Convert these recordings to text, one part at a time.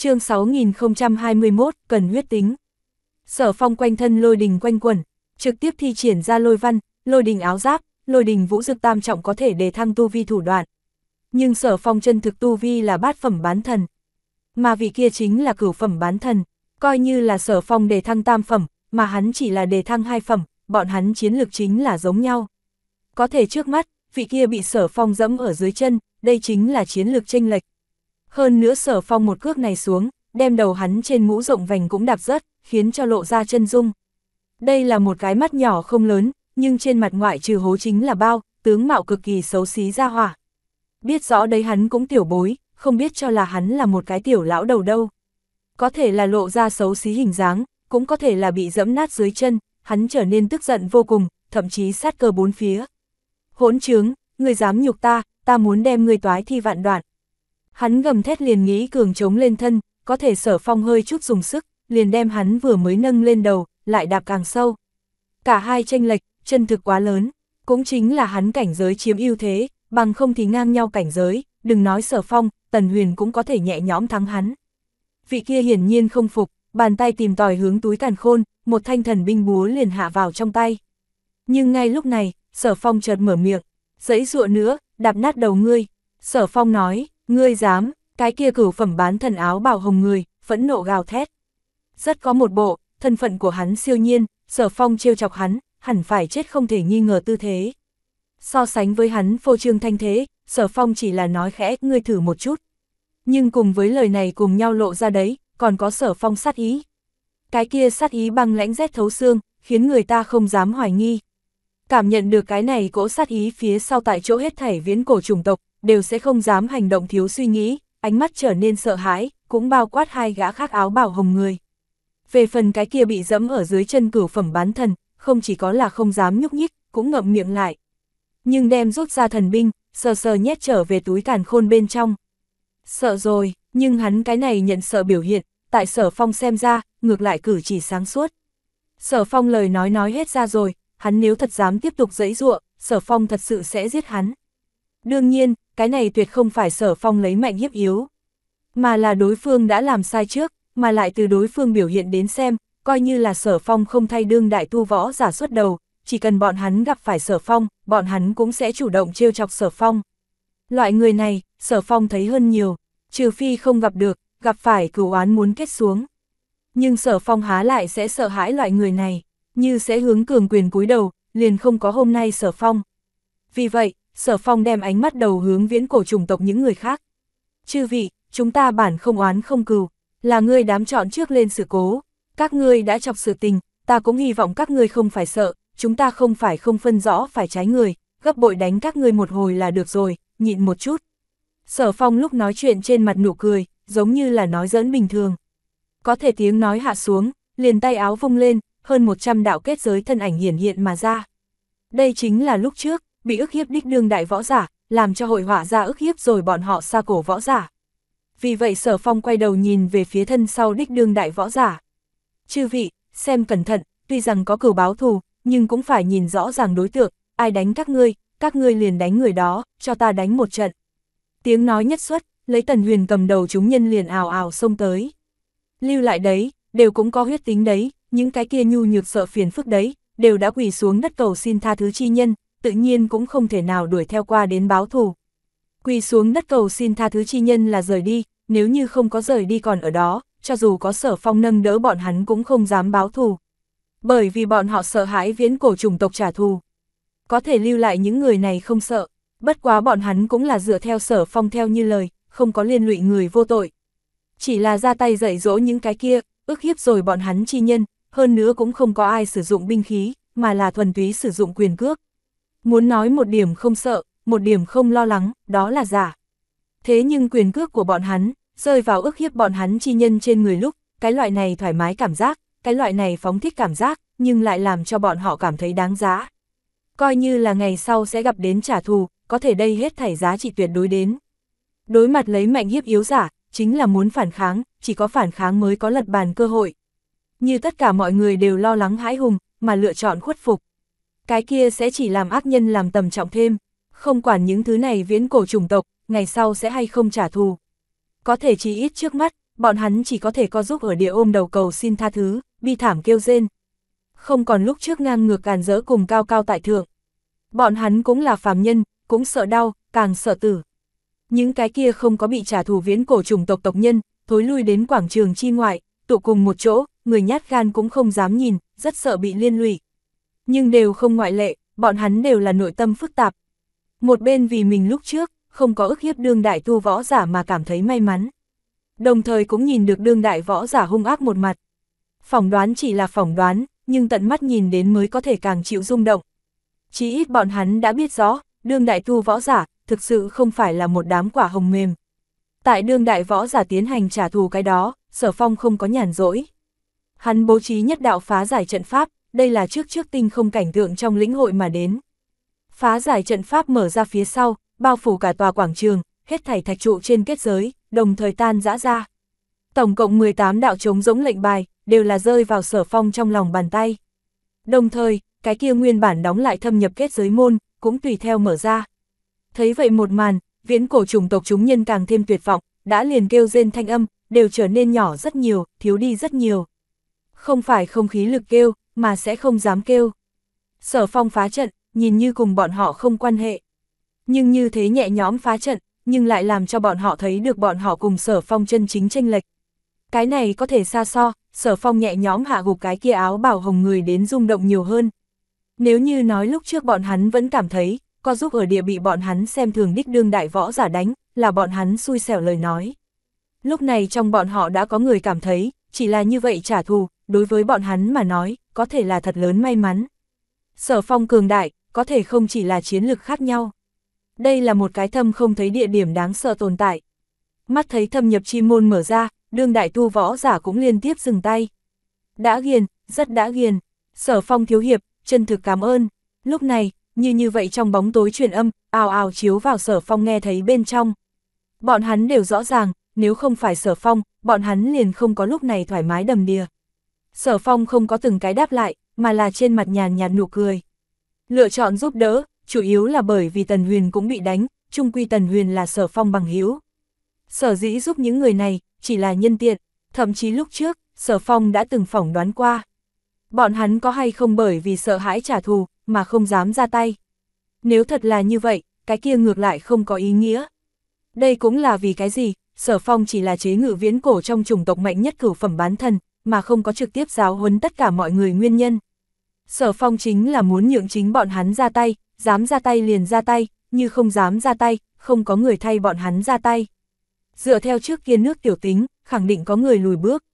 chương 6021, cần huyết tính. Sở phong quanh thân lôi đình quanh quẩn, trực tiếp thi triển ra lôi văn, lôi đình áo giáp, lôi đình vũ dực tam trọng có thể đề thăng tu vi thủ đoạn. Nhưng sở phong chân thực tu vi là bát phẩm bán thần. Mà vị kia chính là cửu phẩm bán thần, coi như là sở phong đề thăng tam phẩm, mà hắn chỉ là đề thăng hai phẩm, bọn hắn chiến lược chính là giống nhau. Có thể trước mắt, vị kia bị sở phong dẫm ở dưới chân, đây chính là chiến lược tranh lệch, hơn nữa sở phong một cước này xuống, đem đầu hắn trên mũ rộng vành cũng đạp rớt, khiến cho lộ ra chân dung. Đây là một cái mắt nhỏ không lớn, nhưng trên mặt ngoại trừ hố chính là bao, tướng mạo cực kỳ xấu xí ra hỏa. Biết rõ đấy hắn cũng tiểu bối, không biết cho là hắn là một cái tiểu lão đầu đâu. Có thể là lộ ra xấu xí hình dáng, cũng có thể là bị dẫm nát dưới chân, hắn trở nên tức giận vô cùng, thậm chí sát cơ bốn phía. Hỗn trướng, người dám nhục ta, ta muốn đem người toái thi vạn đoạn. Hắn gầm thét liền nghĩ cường chống lên thân, có thể sở phong hơi chút dùng sức, liền đem hắn vừa mới nâng lên đầu, lại đạp càng sâu. Cả hai tranh lệch, chân thực quá lớn, cũng chính là hắn cảnh giới chiếm ưu thế, bằng không thì ngang nhau cảnh giới, đừng nói sở phong, tần huyền cũng có thể nhẹ nhõm thắng hắn. Vị kia hiển nhiên không phục, bàn tay tìm tòi hướng túi càn khôn, một thanh thần binh búa liền hạ vào trong tay. Nhưng ngay lúc này, sở phong chợt mở miệng, giấy rụa nữa, đạp nát đầu ngươi. Sở phong nói, Ngươi dám, cái kia cửu phẩm bán thần áo bảo hồng người, phẫn nộ gào thét. Rất có một bộ, thân phận của hắn siêu nhiên, sở phong trêu chọc hắn, hẳn phải chết không thể nghi ngờ tư thế. So sánh với hắn phô trương thanh thế, sở phong chỉ là nói khẽ, ngươi thử một chút. Nhưng cùng với lời này cùng nhau lộ ra đấy, còn có sở phong sát ý. Cái kia sát ý băng lãnh rét thấu xương, khiến người ta không dám hoài nghi. Cảm nhận được cái này cỗ sát ý phía sau tại chỗ hết thảy viễn cổ chủng tộc, đều sẽ không dám hành động thiếu suy nghĩ, ánh mắt trở nên sợ hãi, cũng bao quát hai gã khác áo bảo hồng người. Về phần cái kia bị dẫm ở dưới chân cửu phẩm bán thần, không chỉ có là không dám nhúc nhích, cũng ngậm miệng lại. Nhưng đem rút ra thần binh, sờ sờ nhét trở về túi càn khôn bên trong. Sợ rồi, nhưng hắn cái này nhận sợ biểu hiện, tại sở phong xem ra, ngược lại cử chỉ sáng suốt. Sở phong lời nói nói hết ra rồi, hắn nếu thật dám tiếp tục dẫy ruộng, sở phong thật sự sẽ giết hắn. Đương nhiên, cái này tuyệt không phải sở phong lấy mạnh hiếp yếu. Mà là đối phương đã làm sai trước, mà lại từ đối phương biểu hiện đến xem, coi như là sở phong không thay đương đại tu võ giả xuất đầu, chỉ cần bọn hắn gặp phải sở phong, bọn hắn cũng sẽ chủ động trêu chọc sở phong. Loại người này, sở phong thấy hơn nhiều, trừ phi không gặp được, gặp phải cửu oán muốn kết xuống. Nhưng sở phong há lại sẽ sợ hãi loại người này, như sẽ hướng cường quyền cúi đầu, liền không có hôm nay sở phong. Vì vậy, sở phong đem ánh mắt đầu hướng viễn cổ trùng tộc những người khác. Chư vị, chúng ta bản không oán không cừu, là ngươi đám chọn trước lên sự cố, các ngươi đã chọc sự tình, ta cũng hy vọng các ngươi không phải sợ, chúng ta không phải không phân rõ phải trái người, gấp bội đánh các ngươi một hồi là được rồi, nhịn một chút. Sở phong lúc nói chuyện trên mặt nụ cười, giống như là nói giỡn bình thường. Có thể tiếng nói hạ xuống, liền tay áo vung lên, hơn 100 đạo kết giới thân ảnh hiển hiện mà ra. Đây chính là lúc trước, bị ức hiếp đích đương đại võ giả, làm cho hội họa ra ức hiếp rồi bọn họ xa cổ võ giả. Vì vậy sở phong quay đầu nhìn về phía thân sau đích đương đại võ giả. Chư vị, xem cẩn thận, tuy rằng có cửu báo thù, nhưng cũng phải nhìn rõ ràng đối tượng, ai đánh các ngươi, các ngươi liền đánh người đó, cho ta đánh một trận. Tiếng nói nhất xuất, lấy tần huyền cầm đầu chúng nhân liền ào ào xông tới. Lưu lại đấy, đều cũng có huyết tính đấy, những cái kia nhu nhược sợ phiền phức đấy, đều đã quỳ xuống đất cầu xin tha thứ chi nhân, tự nhiên cũng không thể nào đuổi theo qua đến báo thù. Quỳ xuống đất cầu xin tha thứ chi nhân là rời đi, nếu như không có rời đi còn ở đó, cho dù có sở phong nâng đỡ bọn hắn cũng không dám báo thù. Bởi vì bọn họ sợ hãi viễn cổ chủng tộc trả thù. Có thể lưu lại những người này không sợ, bất quá bọn hắn cũng là dựa theo sở phong theo như lời, không có liên lụy người vô tội. Chỉ là ra tay dạy dỗ những cái kia, ước hiếp rồi bọn hắn chi nhân, hơn nữa cũng không có ai sử dụng binh khí, mà là thuần túy sử dụng quyền cước. Muốn nói một điểm không sợ, một điểm không lo lắng, đó là giả. Thế nhưng quyền cước của bọn hắn, rơi vào ức hiếp bọn hắn chi nhân trên người lúc, cái loại này thoải mái cảm giác, cái loại này phóng thích cảm giác, nhưng lại làm cho bọn họ cảm thấy đáng giá. Coi như là ngày sau sẽ gặp đến trả thù, có thể đây hết thảy giá trị tuyệt đối đến. Đối mặt lấy mạnh hiếp yếu giả, chính là muốn phản kháng, chỉ có phản kháng mới có lật bàn cơ hội. Như tất cả mọi người đều lo lắng hãi hùng, mà lựa chọn khuất phục cái kia sẽ chỉ làm ác nhân làm tầm trọng thêm, không quản những thứ này viễn cổ chủng tộc, ngày sau sẽ hay không trả thù. Có thể chỉ ít trước mắt, bọn hắn chỉ có thể co giúp ở địa ôm đầu cầu xin tha thứ, bi thảm kêu rên. Không còn lúc trước ngang ngược càn rỡ cùng cao cao tại thượng. Bọn hắn cũng là phàm nhân, cũng sợ đau, càng sợ tử. Những cái kia không có bị trả thù viễn cổ chủng tộc tộc nhân, thối lui đến quảng trường chi ngoại, tụ cùng một chỗ, người nhát gan cũng không dám nhìn, rất sợ bị liên lụy nhưng đều không ngoại lệ, bọn hắn đều là nội tâm phức tạp. Một bên vì mình lúc trước, không có ức hiếp đương đại tu võ giả mà cảm thấy may mắn. Đồng thời cũng nhìn được đương đại võ giả hung ác một mặt. Phỏng đoán chỉ là phỏng đoán, nhưng tận mắt nhìn đến mới có thể càng chịu rung động. Chỉ ít bọn hắn đã biết rõ, đương đại tu võ giả, thực sự không phải là một đám quả hồng mềm. Tại đương đại võ giả tiến hành trả thù cái đó, sở phong không có nhàn rỗi. Hắn bố trí nhất đạo phá giải trận pháp, đây là trước trước tinh không cảnh tượng trong lĩnh hội mà đến. Phá giải trận pháp mở ra phía sau, bao phủ cả tòa quảng trường, hết thảy thạch trụ trên kết giới, đồng thời tan rã ra. Tổng cộng 18 đạo chống giống lệnh bài, đều là rơi vào sở phong trong lòng bàn tay. Đồng thời, cái kia nguyên bản đóng lại thâm nhập kết giới môn, cũng tùy theo mở ra. Thấy vậy một màn, viễn cổ trùng tộc chúng nhân càng thêm tuyệt vọng, đã liền kêu rên thanh âm, đều trở nên nhỏ rất nhiều, thiếu đi rất nhiều. Không phải không khí lực kêu, mà sẽ không dám kêu. Sở phong phá trận, nhìn như cùng bọn họ không quan hệ. Nhưng như thế nhẹ nhóm phá trận, nhưng lại làm cho bọn họ thấy được bọn họ cùng sở phong chân chính tranh lệch. Cái này có thể xa so, sở phong nhẹ nhóm hạ gục cái kia áo bảo hồng người đến rung động nhiều hơn. Nếu như nói lúc trước bọn hắn vẫn cảm thấy, có giúp ở địa bị bọn hắn xem thường đích đương đại võ giả đánh, là bọn hắn xui xẻo lời nói. Lúc này trong bọn họ đã có người cảm thấy, chỉ là như vậy trả thù, đối với bọn hắn mà nói, có thể là thật lớn may mắn. Sở phong cường đại, có thể không chỉ là chiến lực khác nhau. Đây là một cái thâm không thấy địa điểm đáng sợ tồn tại. Mắt thấy thâm nhập chi môn mở ra, đương đại tu võ giả cũng liên tiếp dừng tay. Đã ghiền, rất đã ghiền. Sở phong thiếu hiệp, chân thực cảm ơn. Lúc này, như như vậy trong bóng tối truyền âm, ào ào chiếu vào sở phong nghe thấy bên trong. Bọn hắn đều rõ ràng, nếu không phải sở phong, bọn hắn liền không có lúc này thoải mái đầm đìa. Sở phong không có từng cái đáp lại, mà là trên mặt nhàn nhạt nụ cười. Lựa chọn giúp đỡ, chủ yếu là bởi vì Tần Huyền cũng bị đánh, chung quy Tần Huyền là sở phong bằng hữu. Sở dĩ giúp những người này, chỉ là nhân tiện, thậm chí lúc trước, sở phong đã từng phỏng đoán qua. Bọn hắn có hay không bởi vì sợ hãi trả thù, mà không dám ra tay. Nếu thật là như vậy, cái kia ngược lại không có ý nghĩa. Đây cũng là vì cái gì, sở phong chỉ là chế ngự viễn cổ trong chủng tộc mạnh nhất cửu phẩm bán thân mà không có trực tiếp giáo huấn tất cả mọi người nguyên nhân. Sở phong chính là muốn nhượng chính bọn hắn ra tay, dám ra tay liền ra tay, như không dám ra tay, không có người thay bọn hắn ra tay. Dựa theo trước kia nước tiểu tính, khẳng định có người lùi bước.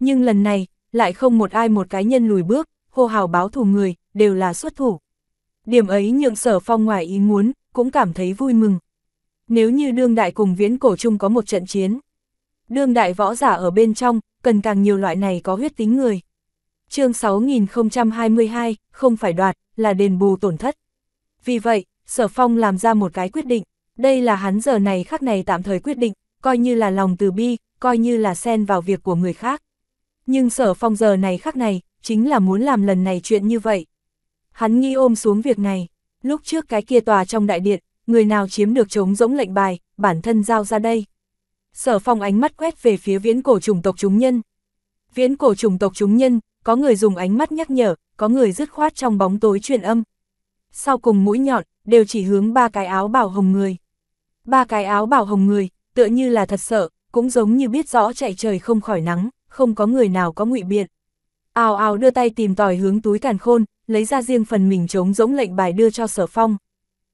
Nhưng lần này, lại không một ai một cá nhân lùi bước, hô hào báo thù người, đều là xuất thủ. Điểm ấy nhượng sở phong ngoài ý muốn, cũng cảm thấy vui mừng. Nếu như đương đại cùng viễn cổ chung có một trận chiến, đương đại võ giả ở bên trong, cần càng nhiều loại này có huyết tính người. chương 6022, không phải đoạt, là đền bù tổn thất. Vì vậy, Sở Phong làm ra một cái quyết định, đây là hắn giờ này khắc này tạm thời quyết định, coi như là lòng từ bi, coi như là xen vào việc của người khác. Nhưng Sở Phong giờ này khắc này, chính là muốn làm lần này chuyện như vậy. Hắn nghi ôm xuống việc này, lúc trước cái kia tòa trong đại điện, người nào chiếm được trống rỗng lệnh bài, bản thân giao ra đây. Sở phong ánh mắt quét về phía viễn cổ trùng tộc chúng nhân. Viễn cổ trùng tộc chúng nhân, có người dùng ánh mắt nhắc nhở, có người dứt khoát trong bóng tối truyền âm. Sau cùng mũi nhọn, đều chỉ hướng ba cái áo bảo hồng người. Ba cái áo bảo hồng người, tựa như là thật sợ, cũng giống như biết rõ chạy trời không khỏi nắng, không có người nào có ngụy biện. Ào ào đưa tay tìm tòi hướng túi càn khôn, lấy ra riêng phần mình chống giống lệnh bài đưa cho sở phong.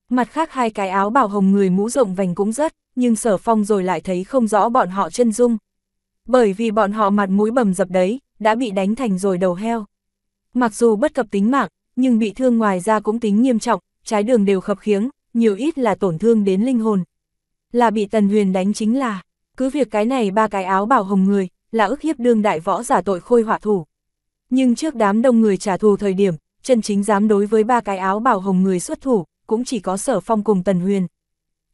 Mặt khác hai cái áo bảo hồng người mũ rộng vành cũng rất nhưng sở phong rồi lại thấy không rõ bọn họ chân dung. Bởi vì bọn họ mặt mũi bầm dập đấy, đã bị đánh thành rồi đầu heo. Mặc dù bất cập tính mạng, nhưng bị thương ngoài ra cũng tính nghiêm trọng, trái đường đều khập khiếng, nhiều ít là tổn thương đến linh hồn. Là bị Tần Huyền đánh chính là, cứ việc cái này ba cái áo bảo hồng người, là ức hiếp đương đại võ giả tội khôi hỏa thủ. Nhưng trước đám đông người trả thù thời điểm, chân chính dám đối với ba cái áo bảo hồng người xuất thủ, cũng chỉ có sở phong cùng Tần Huyền.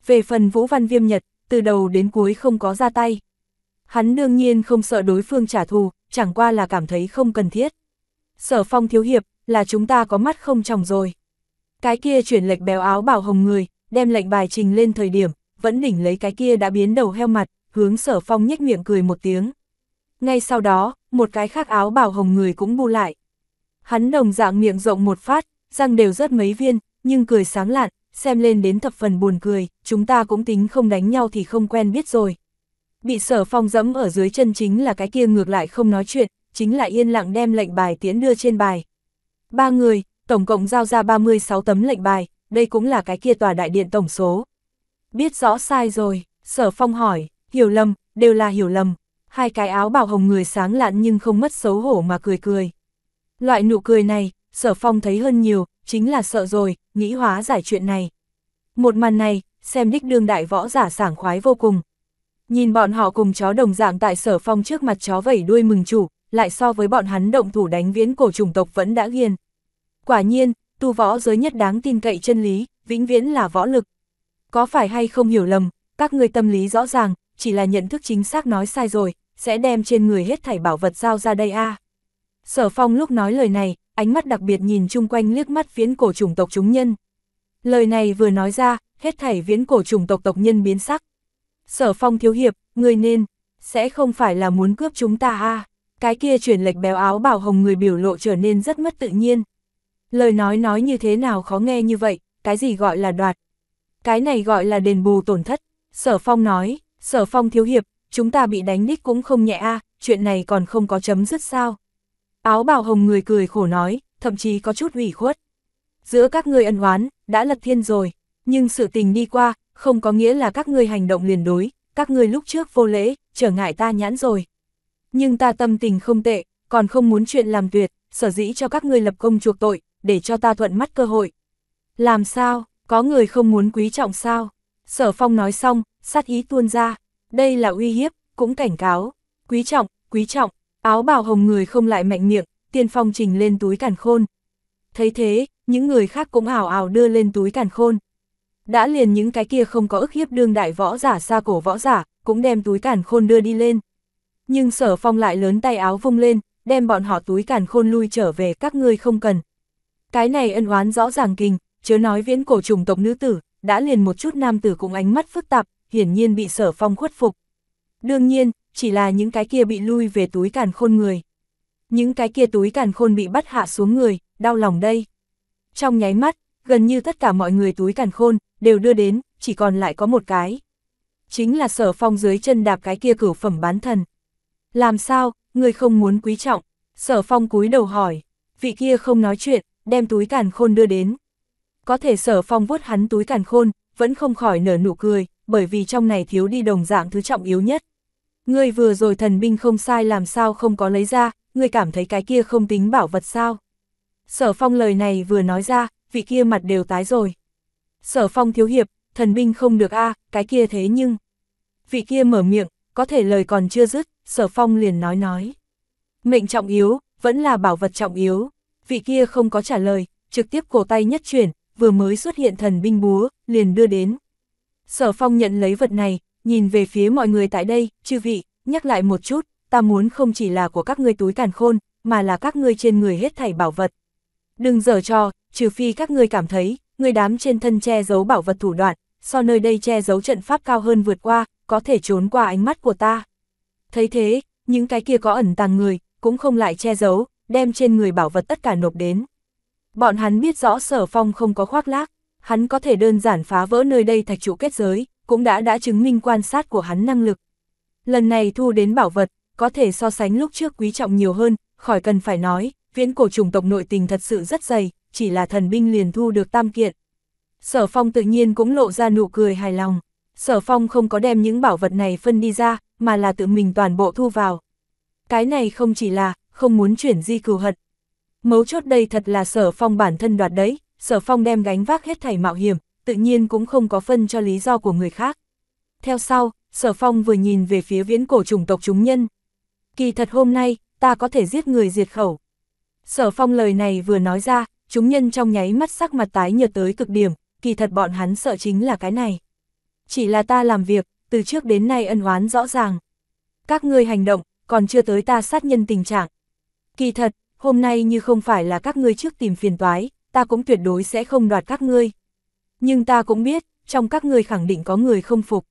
Về phần Vũ Văn Viêm Nhật, từ đầu đến cuối không có ra tay. Hắn đương nhiên không sợ đối phương trả thù, chẳng qua là cảm thấy không cần thiết. Sở phong thiếu hiệp, là chúng ta có mắt không tròng rồi. Cái kia chuyển lệch béo áo bảo hồng người, đem lệnh bài trình lên thời điểm, vẫn đỉnh lấy cái kia đã biến đầu heo mặt, hướng sở phong nhếch miệng cười một tiếng. Ngay sau đó, một cái khác áo bảo hồng người cũng bu lại. Hắn đồng dạng miệng rộng một phát, răng đều rất mấy viên, nhưng cười sáng lạn, xem lên đến thập phần buồn cười, chúng ta cũng tính không đánh nhau thì không quen biết rồi. Bị sở phong dẫm ở dưới chân chính là cái kia ngược lại không nói chuyện, chính là yên lặng đem lệnh bài tiến đưa trên bài. Ba người, tổng cộng giao ra 36 tấm lệnh bài, đây cũng là cái kia tòa đại điện tổng số. Biết rõ sai rồi, sở phong hỏi, hiểu lầm, đều là hiểu lầm. Hai cái áo bảo hồng người sáng lạn nhưng không mất xấu hổ mà cười cười. Loại nụ cười này, sở phong thấy hơn nhiều, chính là sợ rồi, nghĩ hóa giải chuyện này. Một màn này, xem đích đương đại võ giả sảng khoái vô cùng. Nhìn bọn họ cùng chó đồng dạng tại sở phong trước mặt chó vẩy đuôi mừng chủ, lại so với bọn hắn động thủ đánh viễn cổ chủng tộc vẫn đã ghiền. Quả nhiên, tu võ giới nhất đáng tin cậy chân lý, vĩnh viễn là võ lực. Có phải hay không hiểu lầm, các người tâm lý rõ ràng, chỉ là nhận thức chính xác nói sai rồi, sẽ đem trên người hết thảy bảo vật giao ra đây a Sở phong lúc nói lời này, ánh mắt đặc biệt nhìn chung quanh liếc mắt viễn cổ chủng tộc chúng nhân. Lời này vừa nói ra, hết thảy viễn cổ chủng tộc tộc nhân biến sắc. Sở phong thiếu hiệp, người nên, sẽ không phải là muốn cướp chúng ta a Cái kia chuyển lệch béo áo bảo hồng người biểu lộ trở nên rất mất tự nhiên. Lời nói nói như thế nào khó nghe như vậy, cái gì gọi là đoạt. Cái này gọi là đền bù tổn thất. Sở phong nói, sở phong thiếu hiệp, chúng ta bị đánh đích cũng không nhẹ a chuyện này còn không có chấm dứt sao. Áo bào hồng người cười khổ nói, thậm chí có chút ủy khuất. Giữa các ngươi ân oán, đã lật thiên rồi, nhưng sự tình đi qua, không có nghĩa là các ngươi hành động liền đối, các ngươi lúc trước vô lễ, trở ngại ta nhãn rồi. Nhưng ta tâm tình không tệ, còn không muốn chuyện làm tuyệt, sở dĩ cho các ngươi lập công chuộc tội, để cho ta thuận mắt cơ hội. Làm sao, có người không muốn quý trọng sao? Sở phong nói xong, sát ý tuôn ra, đây là uy hiếp, cũng cảnh cáo, quý trọng, quý trọng, Áo bào hồng người không lại mạnh miệng, tiên phong trình lên túi càn khôn. Thấy thế, những người khác cũng ảo ảo đưa lên túi càn khôn. Đã liền những cái kia không có ức hiếp đương đại võ giả xa cổ võ giả, cũng đem túi càn khôn đưa đi lên. Nhưng sở phong lại lớn tay áo vung lên, đem bọn họ túi càn khôn lui trở về các ngươi không cần. Cái này ân oán rõ ràng kinh, chớ nói viễn cổ trùng tộc nữ tử, đã liền một chút nam tử cũng ánh mắt phức tạp, hiển nhiên bị sở phong khuất phục. Đương nhiên, chỉ là những cái kia bị lui về túi càn khôn người. Những cái kia túi càn khôn bị bắt hạ xuống người, đau lòng đây. Trong nháy mắt, gần như tất cả mọi người túi càn khôn đều đưa đến, chỉ còn lại có một cái. Chính là sở phong dưới chân đạp cái kia cửu phẩm bán thần. Làm sao, người không muốn quý trọng? Sở phong cúi đầu hỏi, vị kia không nói chuyện, đem túi càn khôn đưa đến. Có thể sở phong vuốt hắn túi càn khôn, vẫn không khỏi nở nụ cười, bởi vì trong này thiếu đi đồng dạng thứ trọng yếu nhất. Ngươi vừa rồi thần binh không sai làm sao không có lấy ra, ngươi cảm thấy cái kia không tính bảo vật sao? Sở phong lời này vừa nói ra, vị kia mặt đều tái rồi. Sở phong thiếu hiệp, thần binh không được a cái kia thế nhưng. Vị kia mở miệng, có thể lời còn chưa dứt, sở phong liền nói nói. Mệnh trọng yếu, vẫn là bảo vật trọng yếu. Vị kia không có trả lời, trực tiếp cổ tay nhất chuyển, vừa mới xuất hiện thần binh búa, liền đưa đến. Sở phong nhận lấy vật này, nhìn về phía mọi người tại đây, chư vị, nhắc lại một chút, ta muốn không chỉ là của các ngươi túi càn khôn, mà là các ngươi trên người hết thảy bảo vật. Đừng dở cho, trừ phi các ngươi cảm thấy, người đám trên thân che giấu bảo vật thủ đoạn, so nơi đây che giấu trận pháp cao hơn vượt qua, có thể trốn qua ánh mắt của ta. Thấy thế, những cái kia có ẩn tàng người, cũng không lại che giấu, đem trên người bảo vật tất cả nộp đến. Bọn hắn biết rõ sở phong không có khoác lác, hắn có thể đơn giản phá vỡ nơi đây thạch trụ kết giới, cũng đã đã chứng minh quan sát của hắn năng lực. Lần này thu đến bảo vật, có thể so sánh lúc trước quý trọng nhiều hơn, khỏi cần phải nói, viễn cổ trùng tộc nội tình thật sự rất dày, chỉ là thần binh liền thu được tam kiện. Sở phong tự nhiên cũng lộ ra nụ cười hài lòng. Sở phong không có đem những bảo vật này phân đi ra, mà là tự mình toàn bộ thu vào. Cái này không chỉ là, không muốn chuyển di cừu hận. Mấu chốt đây thật là sở phong bản thân đoạt đấy, sở phong đem gánh vác hết thảy mạo hiểm, tự nhiên cũng không có phân cho lý do của người khác. Theo sau, Sở Phong vừa nhìn về phía viễn cổ chủng tộc chúng nhân. Kỳ thật hôm nay, ta có thể giết người diệt khẩu. Sở Phong lời này vừa nói ra, chúng nhân trong nháy mắt sắc mặt tái nhợt tới cực điểm, kỳ thật bọn hắn sợ chính là cái này. Chỉ là ta làm việc, từ trước đến nay ân oán rõ ràng. Các ngươi hành động, còn chưa tới ta sát nhân tình trạng. Kỳ thật, hôm nay như không phải là các ngươi trước tìm phiền toái, ta cũng tuyệt đối sẽ không đoạt các ngươi nhưng ta cũng biết, trong các ngươi khẳng định có người không phục.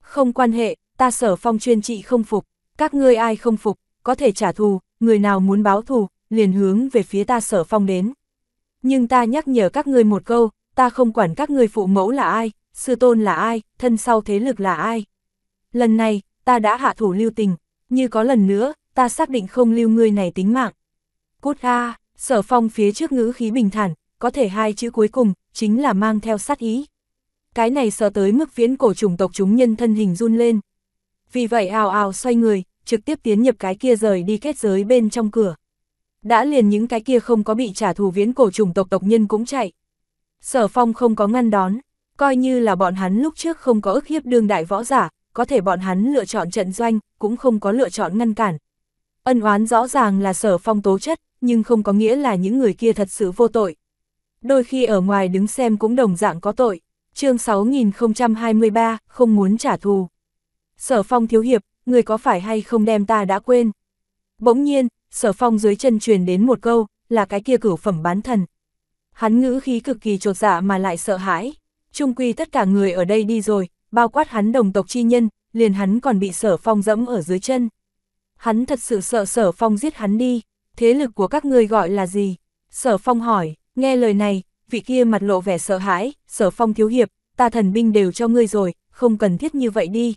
Không quan hệ, ta sở phong chuyên trị không phục, các ngươi ai không phục, có thể trả thù, người nào muốn báo thù, liền hướng về phía ta sở phong đến. Nhưng ta nhắc nhở các ngươi một câu, ta không quản các ngươi phụ mẫu là ai, sư tôn là ai, thân sau thế lực là ai. Lần này, ta đã hạ thủ lưu tình, như có lần nữa, ta xác định không lưu ngươi này tính mạng. Cút A, sở phong phía trước ngữ khí bình thản, có thể hai chữ cuối cùng, chính là mang theo sát ý. Cái này sợ tới mức viễn cổ chủng tộc chúng nhân thân hình run lên. Vì vậy ào ào xoay người, trực tiếp tiến nhập cái kia rời đi kết giới bên trong cửa. Đã liền những cái kia không có bị trả thù viễn cổ chủng tộc tộc nhân cũng chạy. Sở phong không có ngăn đón, coi như là bọn hắn lúc trước không có ức hiếp đương đại võ giả, có thể bọn hắn lựa chọn trận doanh, cũng không có lựa chọn ngăn cản. Ân oán rõ ràng là sở phong tố chất, nhưng không có nghĩa là những người kia thật sự vô tội đôi khi ở ngoài đứng xem cũng đồng dạng có tội. chương 6023, không muốn trả thù. Sở phong thiếu hiệp, người có phải hay không đem ta đã quên? Bỗng nhiên, sở phong dưới chân truyền đến một câu, là cái kia cửu phẩm bán thần. Hắn ngữ khí cực kỳ trột dạ mà lại sợ hãi. Trung quy tất cả người ở đây đi rồi, bao quát hắn đồng tộc chi nhân, liền hắn còn bị sở phong dẫm ở dưới chân. Hắn thật sự sợ sở phong giết hắn đi, thế lực của các ngươi gọi là gì? Sở phong hỏi, Nghe lời này, vị kia mặt lộ vẻ sợ hãi, sở phong thiếu hiệp, ta thần binh đều cho ngươi rồi, không cần thiết như vậy đi.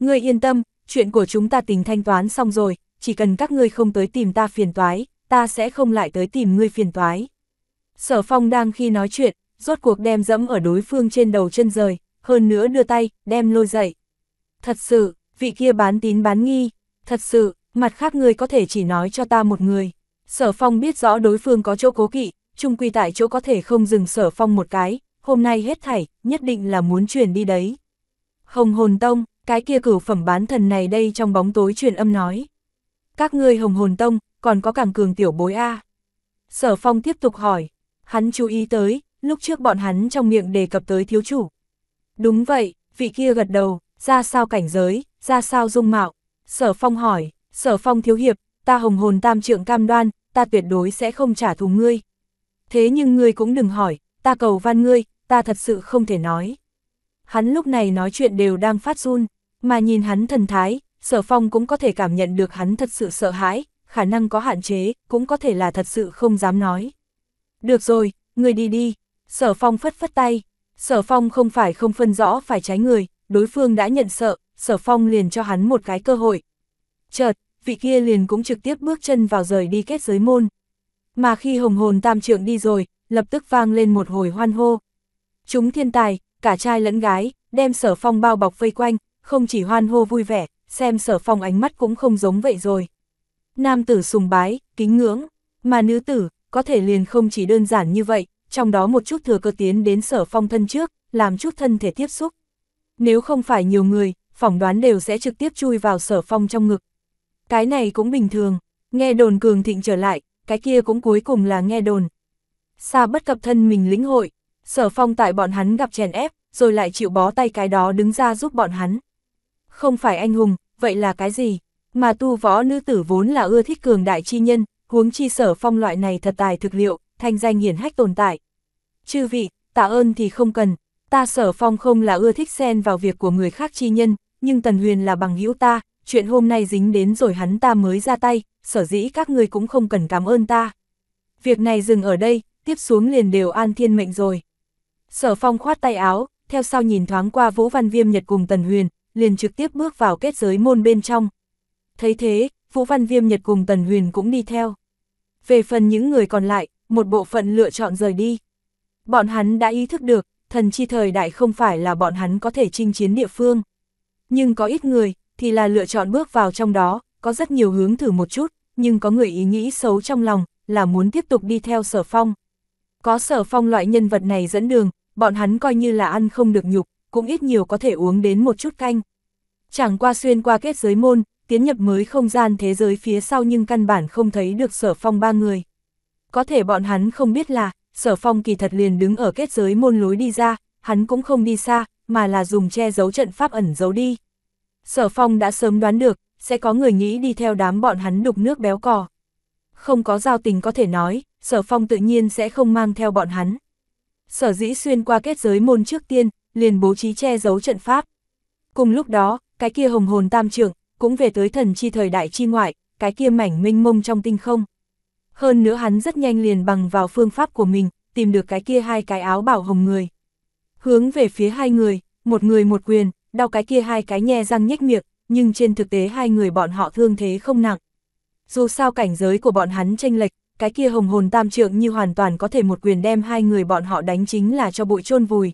Ngươi yên tâm, chuyện của chúng ta tính thanh toán xong rồi, chỉ cần các ngươi không tới tìm ta phiền toái, ta sẽ không lại tới tìm ngươi phiền toái. Sở phong đang khi nói chuyện, rốt cuộc đem dẫm ở đối phương trên đầu chân rời, hơn nữa đưa tay, đem lôi dậy. Thật sự, vị kia bán tín bán nghi, thật sự, mặt khác ngươi có thể chỉ nói cho ta một người. Sở phong biết rõ đối phương có chỗ cố kỵ, Trung quy tại chỗ có thể không dừng sở phong một cái, hôm nay hết thảy, nhất định là muốn chuyển đi đấy. Hồng hồn tông, cái kia cửu phẩm bán thần này đây trong bóng tối truyền âm nói. Các ngươi hồng hồn tông, còn có càng cường tiểu bối A. Sở phong tiếp tục hỏi, hắn chú ý tới, lúc trước bọn hắn trong miệng đề cập tới thiếu chủ. Đúng vậy, vị kia gật đầu, ra sao cảnh giới, ra sao dung mạo. Sở phong hỏi, sở phong thiếu hiệp, ta hồng hồn tam trượng cam đoan, ta tuyệt đối sẽ không trả thù ngươi, thế nhưng ngươi cũng đừng hỏi, ta cầu van ngươi, ta thật sự không thể nói. Hắn lúc này nói chuyện đều đang phát run, mà nhìn hắn thần thái, sở phong cũng có thể cảm nhận được hắn thật sự sợ hãi, khả năng có hạn chế, cũng có thể là thật sự không dám nói. Được rồi, người đi đi, sở phong phất phất tay, sở phong không phải không phân rõ phải trái người, đối phương đã nhận sợ, sở phong liền cho hắn một cái cơ hội. Chợt, vị kia liền cũng trực tiếp bước chân vào rời đi kết giới môn. Mà khi hồng hồn tam trượng đi rồi, lập tức vang lên một hồi hoan hô. Chúng thiên tài, cả trai lẫn gái, đem sở phong bao bọc vây quanh, không chỉ hoan hô vui vẻ, xem sở phong ánh mắt cũng không giống vậy rồi. Nam tử sùng bái, kính ngưỡng, mà nữ tử, có thể liền không chỉ đơn giản như vậy, trong đó một chút thừa cơ tiến đến sở phong thân trước, làm chút thân thể tiếp xúc. Nếu không phải nhiều người, phỏng đoán đều sẽ trực tiếp chui vào sở phong trong ngực. Cái này cũng bình thường, nghe đồn cường thịnh trở lại, cái kia cũng cuối cùng là nghe đồn. Xa bất cập thân mình lĩnh hội, sở phong tại bọn hắn gặp chèn ép, rồi lại chịu bó tay cái đó đứng ra giúp bọn hắn. Không phải anh hùng, vậy là cái gì? Mà tu võ nữ tử vốn là ưa thích cường đại chi nhân, huống chi sở phong loại này thật tài thực liệu, thanh danh hiển hách tồn tại. Chư vị, tạ ơn thì không cần, ta sở phong không là ưa thích xen vào việc của người khác chi nhân, nhưng Tần Huyền là bằng hữu ta, chuyện hôm nay dính đến rồi hắn ta mới ra tay, sở dĩ các ngươi cũng không cần cảm ơn ta. Việc này dừng ở đây, tiếp xuống liền đều an thiên mệnh rồi. Sở phong khoát tay áo, theo sau nhìn thoáng qua Vũ Văn Viêm Nhật cùng Tần Huyền, liền trực tiếp bước vào kết giới môn bên trong. Thấy thế, Vũ Văn Viêm Nhật cùng Tần Huyền cũng đi theo. Về phần những người còn lại, một bộ phận lựa chọn rời đi. Bọn hắn đã ý thức được, thần chi thời đại không phải là bọn hắn có thể chinh chiến địa phương. Nhưng có ít người, thì là lựa chọn bước vào trong đó, có rất nhiều hướng thử một chút, nhưng có người ý nghĩ xấu trong lòng, là muốn tiếp tục đi theo sở phong. Có sở phong loại nhân vật này dẫn đường, bọn hắn coi như là ăn không được nhục, cũng ít nhiều có thể uống đến một chút canh. Chẳng qua xuyên qua kết giới môn, tiến nhập mới không gian thế giới phía sau nhưng căn bản không thấy được sở phong ba người. Có thể bọn hắn không biết là, sở phong kỳ thật liền đứng ở kết giới môn lối đi ra, hắn cũng không đi xa, mà là dùng che giấu trận pháp ẩn giấu đi. Sở phong đã sớm đoán được, sẽ có người nghĩ đi theo đám bọn hắn đục nước béo cò. Không có giao tình có thể nói, sở phong tự nhiên sẽ không mang theo bọn hắn. Sở dĩ xuyên qua kết giới môn trước tiên, liền bố trí che giấu trận pháp. Cùng lúc đó, cái kia hồng hồn tam trưởng, cũng về tới thần chi thời đại chi ngoại, cái kia mảnh minh mông trong tinh không. Hơn nữa hắn rất nhanh liền bằng vào phương pháp của mình, tìm được cái kia hai cái áo bảo hồng người. Hướng về phía hai người, một người một quyền, đau cái kia hai cái nhe răng nhếch miệng, nhưng trên thực tế hai người bọn họ thương thế không nặng. Dù sao cảnh giới của bọn hắn tranh lệch, cái kia hồng hồn tam trượng như hoàn toàn có thể một quyền đem hai người bọn họ đánh chính là cho bụi chôn vùi.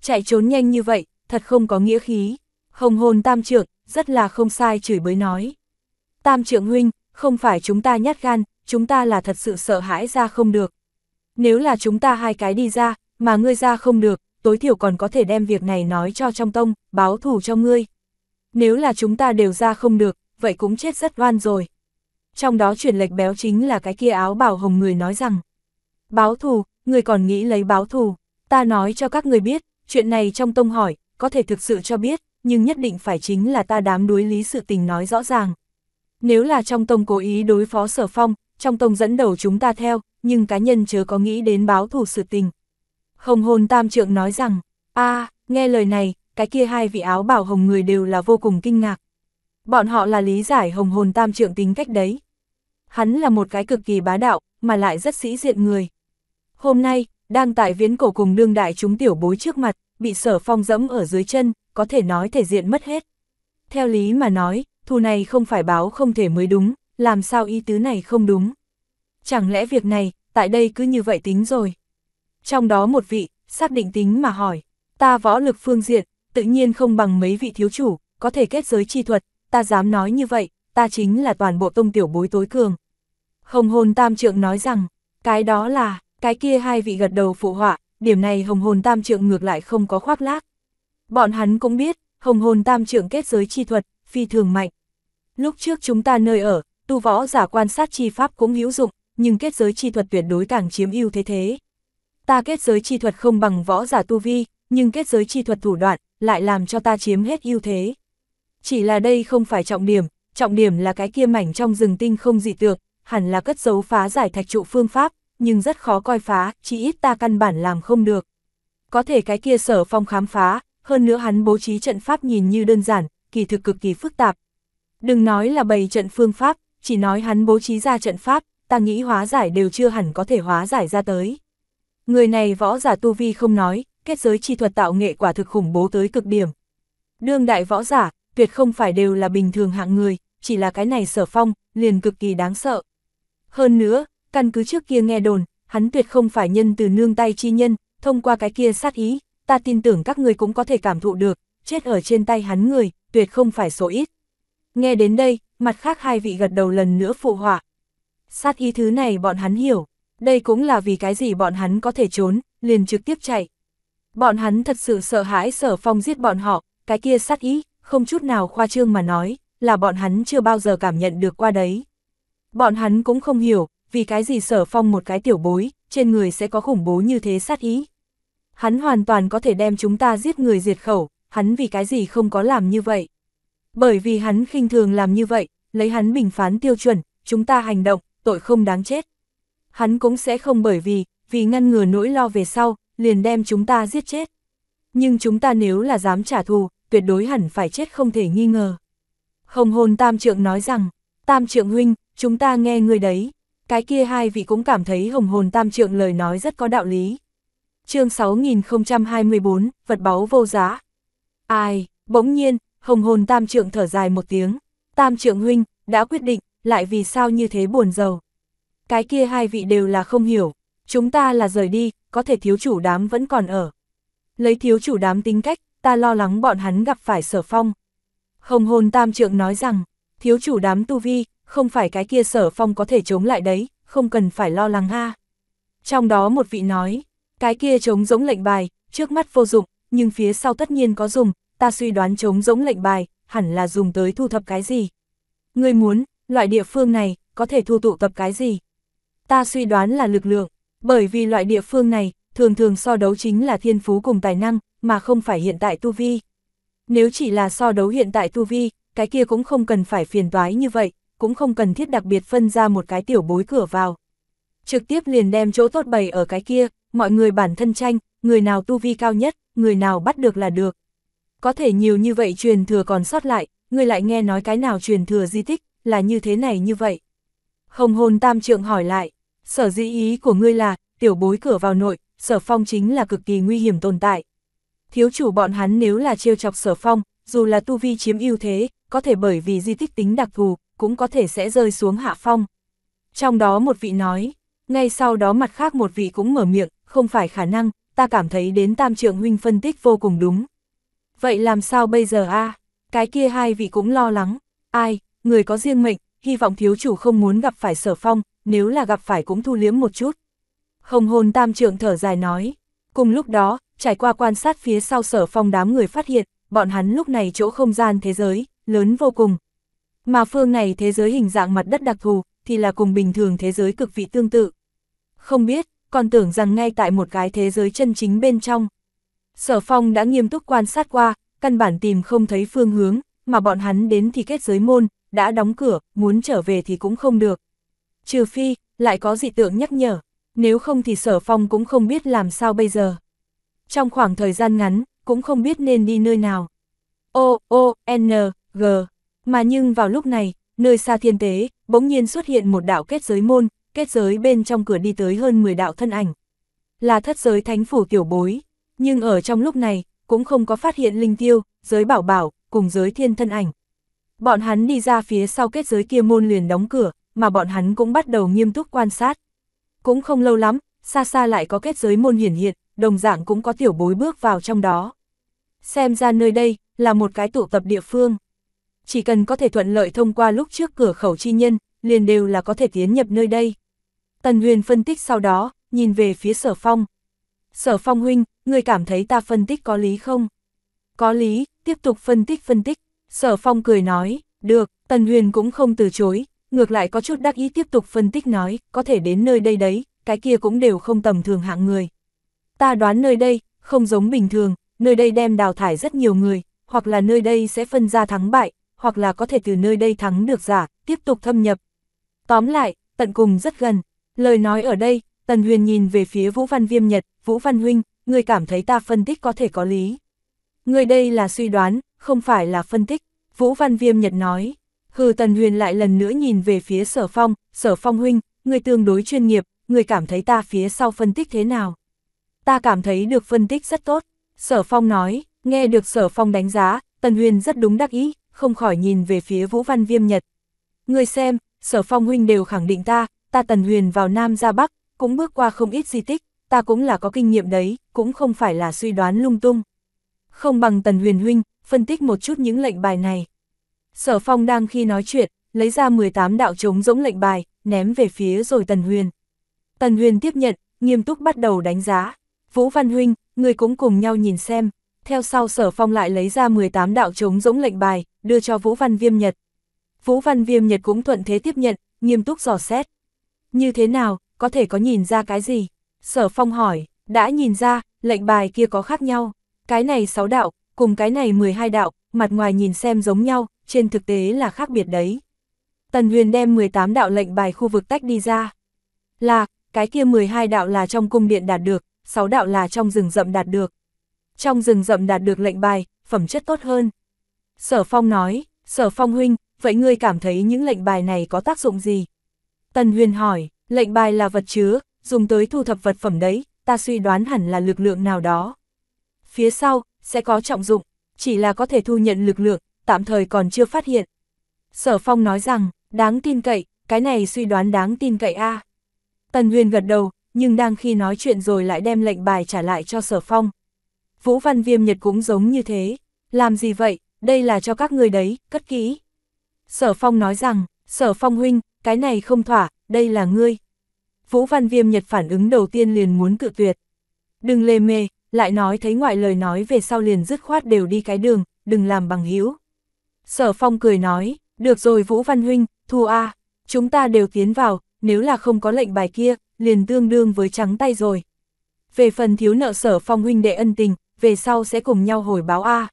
Chạy trốn nhanh như vậy, thật không có nghĩa khí. Hồng hồn tam trượng, rất là không sai chửi bới nói. Tam trượng huynh, không phải chúng ta nhát gan, chúng ta là thật sự sợ hãi ra không được. Nếu là chúng ta hai cái đi ra, mà ngươi ra không được, tối thiểu còn có thể đem việc này nói cho trong tông, báo thù cho ngươi. Nếu là chúng ta đều ra không được, vậy cũng chết rất oan rồi. Trong đó chuyển lệch béo chính là cái kia áo bảo hồng người nói rằng, báo thù, người còn nghĩ lấy báo thù, ta nói cho các người biết, chuyện này trong tông hỏi, có thể thực sự cho biết, nhưng nhất định phải chính là ta đám đối lý sự tình nói rõ ràng. Nếu là trong tông cố ý đối phó sở phong, trong tông dẫn đầu chúng ta theo, nhưng cá nhân chớ có nghĩ đến báo thù sự tình, Hồng hồn tam trượng nói rằng, a nghe lời này, cái kia hai vị áo bảo hồng người đều là vô cùng kinh ngạc. Bọn họ là lý giải hồng hồn tam trượng tính cách đấy. Hắn là một cái cực kỳ bá đạo, mà lại rất sĩ diện người. Hôm nay, đang tại viễn cổ cùng đương đại chúng tiểu bối trước mặt, bị sở phong dẫm ở dưới chân, có thể nói thể diện mất hết. Theo lý mà nói, thù này không phải báo không thể mới đúng, làm sao ý tứ này không đúng. Chẳng lẽ việc này, tại đây cứ như vậy tính rồi trong đó một vị, xác định tính mà hỏi, ta võ lực phương diện, tự nhiên không bằng mấy vị thiếu chủ, có thể kết giới chi thuật, ta dám nói như vậy, ta chính là toàn bộ tông tiểu bối tối cường. Hồng hồn tam trượng nói rằng, cái đó là, cái kia hai vị gật đầu phụ họa, điểm này hồng hồn tam trượng ngược lại không có khoác lác. Bọn hắn cũng biết, hồng hồn tam trượng kết giới chi thuật, phi thường mạnh. Lúc trước chúng ta nơi ở, tu võ giả quan sát chi pháp cũng hữu dụng, nhưng kết giới chi thuật tuyệt đối càng chiếm ưu thế thế ta kết giới chi thuật không bằng võ giả tu vi, nhưng kết giới chi thuật thủ đoạn, lại làm cho ta chiếm hết ưu thế. Chỉ là đây không phải trọng điểm, trọng điểm là cái kia mảnh trong rừng tinh không dị tượng, hẳn là cất dấu phá giải thạch trụ phương pháp, nhưng rất khó coi phá, chỉ ít ta căn bản làm không được. Có thể cái kia sở phong khám phá, hơn nữa hắn bố trí trận pháp nhìn như đơn giản, kỳ thực cực kỳ phức tạp. Đừng nói là bày trận phương pháp, chỉ nói hắn bố trí ra trận pháp, ta nghĩ hóa giải đều chưa hẳn có thể hóa giải ra tới. Người này võ giả tu vi không nói, kết giới chi thuật tạo nghệ quả thực khủng bố tới cực điểm. Đương đại võ giả, tuyệt không phải đều là bình thường hạng người, chỉ là cái này sở phong, liền cực kỳ đáng sợ. Hơn nữa, căn cứ trước kia nghe đồn, hắn tuyệt không phải nhân từ nương tay chi nhân, thông qua cái kia sát ý, ta tin tưởng các người cũng có thể cảm thụ được, chết ở trên tay hắn người, tuyệt không phải số ít. Nghe đến đây, mặt khác hai vị gật đầu lần nữa phụ họa. Sát ý thứ này bọn hắn hiểu đây cũng là vì cái gì bọn hắn có thể trốn, liền trực tiếp chạy. Bọn hắn thật sự sợ hãi sở phong giết bọn họ, cái kia sát ý, không chút nào khoa trương mà nói, là bọn hắn chưa bao giờ cảm nhận được qua đấy. Bọn hắn cũng không hiểu, vì cái gì sở phong một cái tiểu bối, trên người sẽ có khủng bố như thế sát ý. Hắn hoàn toàn có thể đem chúng ta giết người diệt khẩu, hắn vì cái gì không có làm như vậy. Bởi vì hắn khinh thường làm như vậy, lấy hắn bình phán tiêu chuẩn, chúng ta hành động, tội không đáng chết hắn cũng sẽ không bởi vì, vì ngăn ngừa nỗi lo về sau, liền đem chúng ta giết chết. Nhưng chúng ta nếu là dám trả thù, tuyệt đối hẳn phải chết không thể nghi ngờ. Hồng hồn Tam Trượng nói rằng, Tam Trượng huynh, chúng ta nghe người đấy. Cái kia hai vị cũng cảm thấy hồng hồn Tam Trượng lời nói rất có đạo lý. chương 6024, vật báu vô giá. Ai, bỗng nhiên, hồng hồn Tam Trượng thở dài một tiếng. Tam Trượng huynh, đã quyết định, lại vì sao như thế buồn giàu cái kia hai vị đều là không hiểu, chúng ta là rời đi, có thể thiếu chủ đám vẫn còn ở. Lấy thiếu chủ đám tính cách, ta lo lắng bọn hắn gặp phải sở phong. Hồng hồn tam trượng nói rằng, thiếu chủ đám tu vi, không phải cái kia sở phong có thể chống lại đấy, không cần phải lo lắng ha. Trong đó một vị nói, cái kia chống giống lệnh bài, trước mắt vô dụng, nhưng phía sau tất nhiên có dùng, ta suy đoán chống giống lệnh bài, hẳn là dùng tới thu thập cái gì. Người muốn, loại địa phương này, có thể thu tụ tập cái gì ta suy đoán là lực lượng, bởi vì loại địa phương này, thường thường so đấu chính là thiên phú cùng tài năng, mà không phải hiện tại tu vi. Nếu chỉ là so đấu hiện tại tu vi, cái kia cũng không cần phải phiền toái như vậy, cũng không cần thiết đặc biệt phân ra một cái tiểu bối cửa vào. Trực tiếp liền đem chỗ tốt bày ở cái kia, mọi người bản thân tranh, người nào tu vi cao nhất, người nào bắt được là được. Có thể nhiều như vậy truyền thừa còn sót lại, người lại nghe nói cái nào truyền thừa di tích, là như thế này như vậy. Hồng hồn tam trượng hỏi lại, sở dĩ ý của ngươi là, tiểu bối cửa vào nội, sở phong chính là cực kỳ nguy hiểm tồn tại. Thiếu chủ bọn hắn nếu là trêu chọc sở phong, dù là tu vi chiếm ưu thế, có thể bởi vì di tích tính đặc thù, cũng có thể sẽ rơi xuống hạ phong. Trong đó một vị nói, ngay sau đó mặt khác một vị cũng mở miệng, không phải khả năng, ta cảm thấy đến tam trượng huynh phân tích vô cùng đúng. Vậy làm sao bây giờ a Cái kia hai vị cũng lo lắng, ai, người có riêng mệnh, hy vọng thiếu chủ không muốn gặp phải sở phong, nếu là gặp phải cũng thu liếm một chút. không hồn tam trưởng thở dài nói. Cùng lúc đó, trải qua quan sát phía sau sở phong đám người phát hiện, bọn hắn lúc này chỗ không gian thế giới, lớn vô cùng. Mà phương này thế giới hình dạng mặt đất đặc thù, thì là cùng bình thường thế giới cực vị tương tự. Không biết, còn tưởng rằng ngay tại một cái thế giới chân chính bên trong. Sở phong đã nghiêm túc quan sát qua, căn bản tìm không thấy phương hướng, mà bọn hắn đến thì kết giới môn, đã đóng cửa, muốn trở về thì cũng không được. Trừ phi, lại có dị tượng nhắc nhở, nếu không thì sở phong cũng không biết làm sao bây giờ. Trong khoảng thời gian ngắn, cũng không biết nên đi nơi nào. O, O, N, G. Mà nhưng vào lúc này, nơi xa thiên tế, bỗng nhiên xuất hiện một đạo kết giới môn, kết giới bên trong cửa đi tới hơn 10 đạo thân ảnh. Là thất giới thánh phủ tiểu bối, nhưng ở trong lúc này, cũng không có phát hiện linh tiêu, giới bảo bảo, cùng giới thiên thân ảnh. Bọn hắn đi ra phía sau kết giới kia môn liền đóng cửa, mà bọn hắn cũng bắt đầu nghiêm túc quan sát. Cũng không lâu lắm, xa xa lại có kết giới môn hiển hiện, đồng dạng cũng có tiểu bối bước vào trong đó. Xem ra nơi đây, là một cái tụ tập địa phương. Chỉ cần có thể thuận lợi thông qua lúc trước cửa khẩu chi nhân, liền đều là có thể tiến nhập nơi đây. Tần Huyền phân tích sau đó, nhìn về phía sở phong. Sở phong huynh, người cảm thấy ta phân tích có lý không? Có lý, tiếp tục phân tích phân tích. Sở Phong cười nói, được, Tần Huyền cũng không từ chối, ngược lại có chút đắc ý tiếp tục phân tích nói, có thể đến nơi đây đấy, cái kia cũng đều không tầm thường hạng người. Ta đoán nơi đây, không giống bình thường, nơi đây đem đào thải rất nhiều người, hoặc là nơi đây sẽ phân ra thắng bại, hoặc là có thể từ nơi đây thắng được giả, tiếp tục thâm nhập. Tóm lại, tận cùng rất gần, lời nói ở đây, Tần Huyền nhìn về phía Vũ Văn Viêm Nhật, Vũ Văn Huynh, người cảm thấy ta phân tích có thể có lý. Người đây là suy đoán, không phải là phân tích, Vũ Văn Viêm Nhật nói. Hừ Tần Huyền lại lần nữa nhìn về phía sở phong, sở phong huynh, người tương đối chuyên nghiệp, người cảm thấy ta phía sau phân tích thế nào? Ta cảm thấy được phân tích rất tốt, sở phong nói, nghe được sở phong đánh giá, Tần Huyền rất đúng đắc ý, không khỏi nhìn về phía Vũ Văn Viêm Nhật. Người xem, sở phong huynh đều khẳng định ta, ta Tần Huyền vào Nam ra Bắc, cũng bước qua không ít di tích, ta cũng là có kinh nghiệm đấy, cũng không phải là suy đoán lung tung không bằng Tần Huyền Huynh, phân tích một chút những lệnh bài này. Sở Phong đang khi nói chuyện, lấy ra 18 đạo trống giống lệnh bài, ném về phía rồi Tần Huyền. Tần Huyền tiếp nhận, nghiêm túc bắt đầu đánh giá. Vũ Văn Huynh, người cũng cùng nhau nhìn xem. Theo sau Sở Phong lại lấy ra 18 đạo trống giống lệnh bài, đưa cho Vũ Văn Viêm Nhật. Vũ Văn Viêm Nhật cũng thuận thế tiếp nhận, nghiêm túc dò xét. Như thế nào, có thể có nhìn ra cái gì? Sở Phong hỏi, đã nhìn ra, lệnh bài kia có khác nhau. Cái này 6 đạo, cùng cái này 12 đạo, mặt ngoài nhìn xem giống nhau, trên thực tế là khác biệt đấy. Tần Huyền đem 18 đạo lệnh bài khu vực tách đi ra. Là, cái kia 12 đạo là trong cung điện đạt được, 6 đạo là trong rừng rậm đạt được. Trong rừng rậm đạt được lệnh bài, phẩm chất tốt hơn. Sở Phong nói, Sở Phong huynh, vậy ngươi cảm thấy những lệnh bài này có tác dụng gì? Tần Huyền hỏi, lệnh bài là vật chứa, dùng tới thu thập vật phẩm đấy, ta suy đoán hẳn là lực lượng nào đó phía sau, sẽ có trọng dụng, chỉ là có thể thu nhận lực lượng, tạm thời còn chưa phát hiện. Sở Phong nói rằng, đáng tin cậy, cái này suy đoán đáng tin cậy a. Tần nguyên gật đầu, nhưng đang khi nói chuyện rồi lại đem lệnh bài trả lại cho Sở Phong. Vũ Văn Viêm Nhật cũng giống như thế, làm gì vậy, đây là cho các người đấy, cất kỹ. Sở Phong nói rằng, Sở Phong huynh, cái này không thỏa, đây là ngươi. Vũ Văn Viêm Nhật phản ứng đầu tiên liền muốn cự tuyệt. Đừng lề mề, lại nói thấy ngoại lời nói về sau liền dứt khoát đều đi cái đường, đừng làm bằng hữu Sở phong cười nói, được rồi Vũ Văn Huynh, thu a chúng ta đều tiến vào, nếu là không có lệnh bài kia, liền tương đương với trắng tay rồi. Về phần thiếu nợ sở phong huynh đệ ân tình, về sau sẽ cùng nhau hồi báo a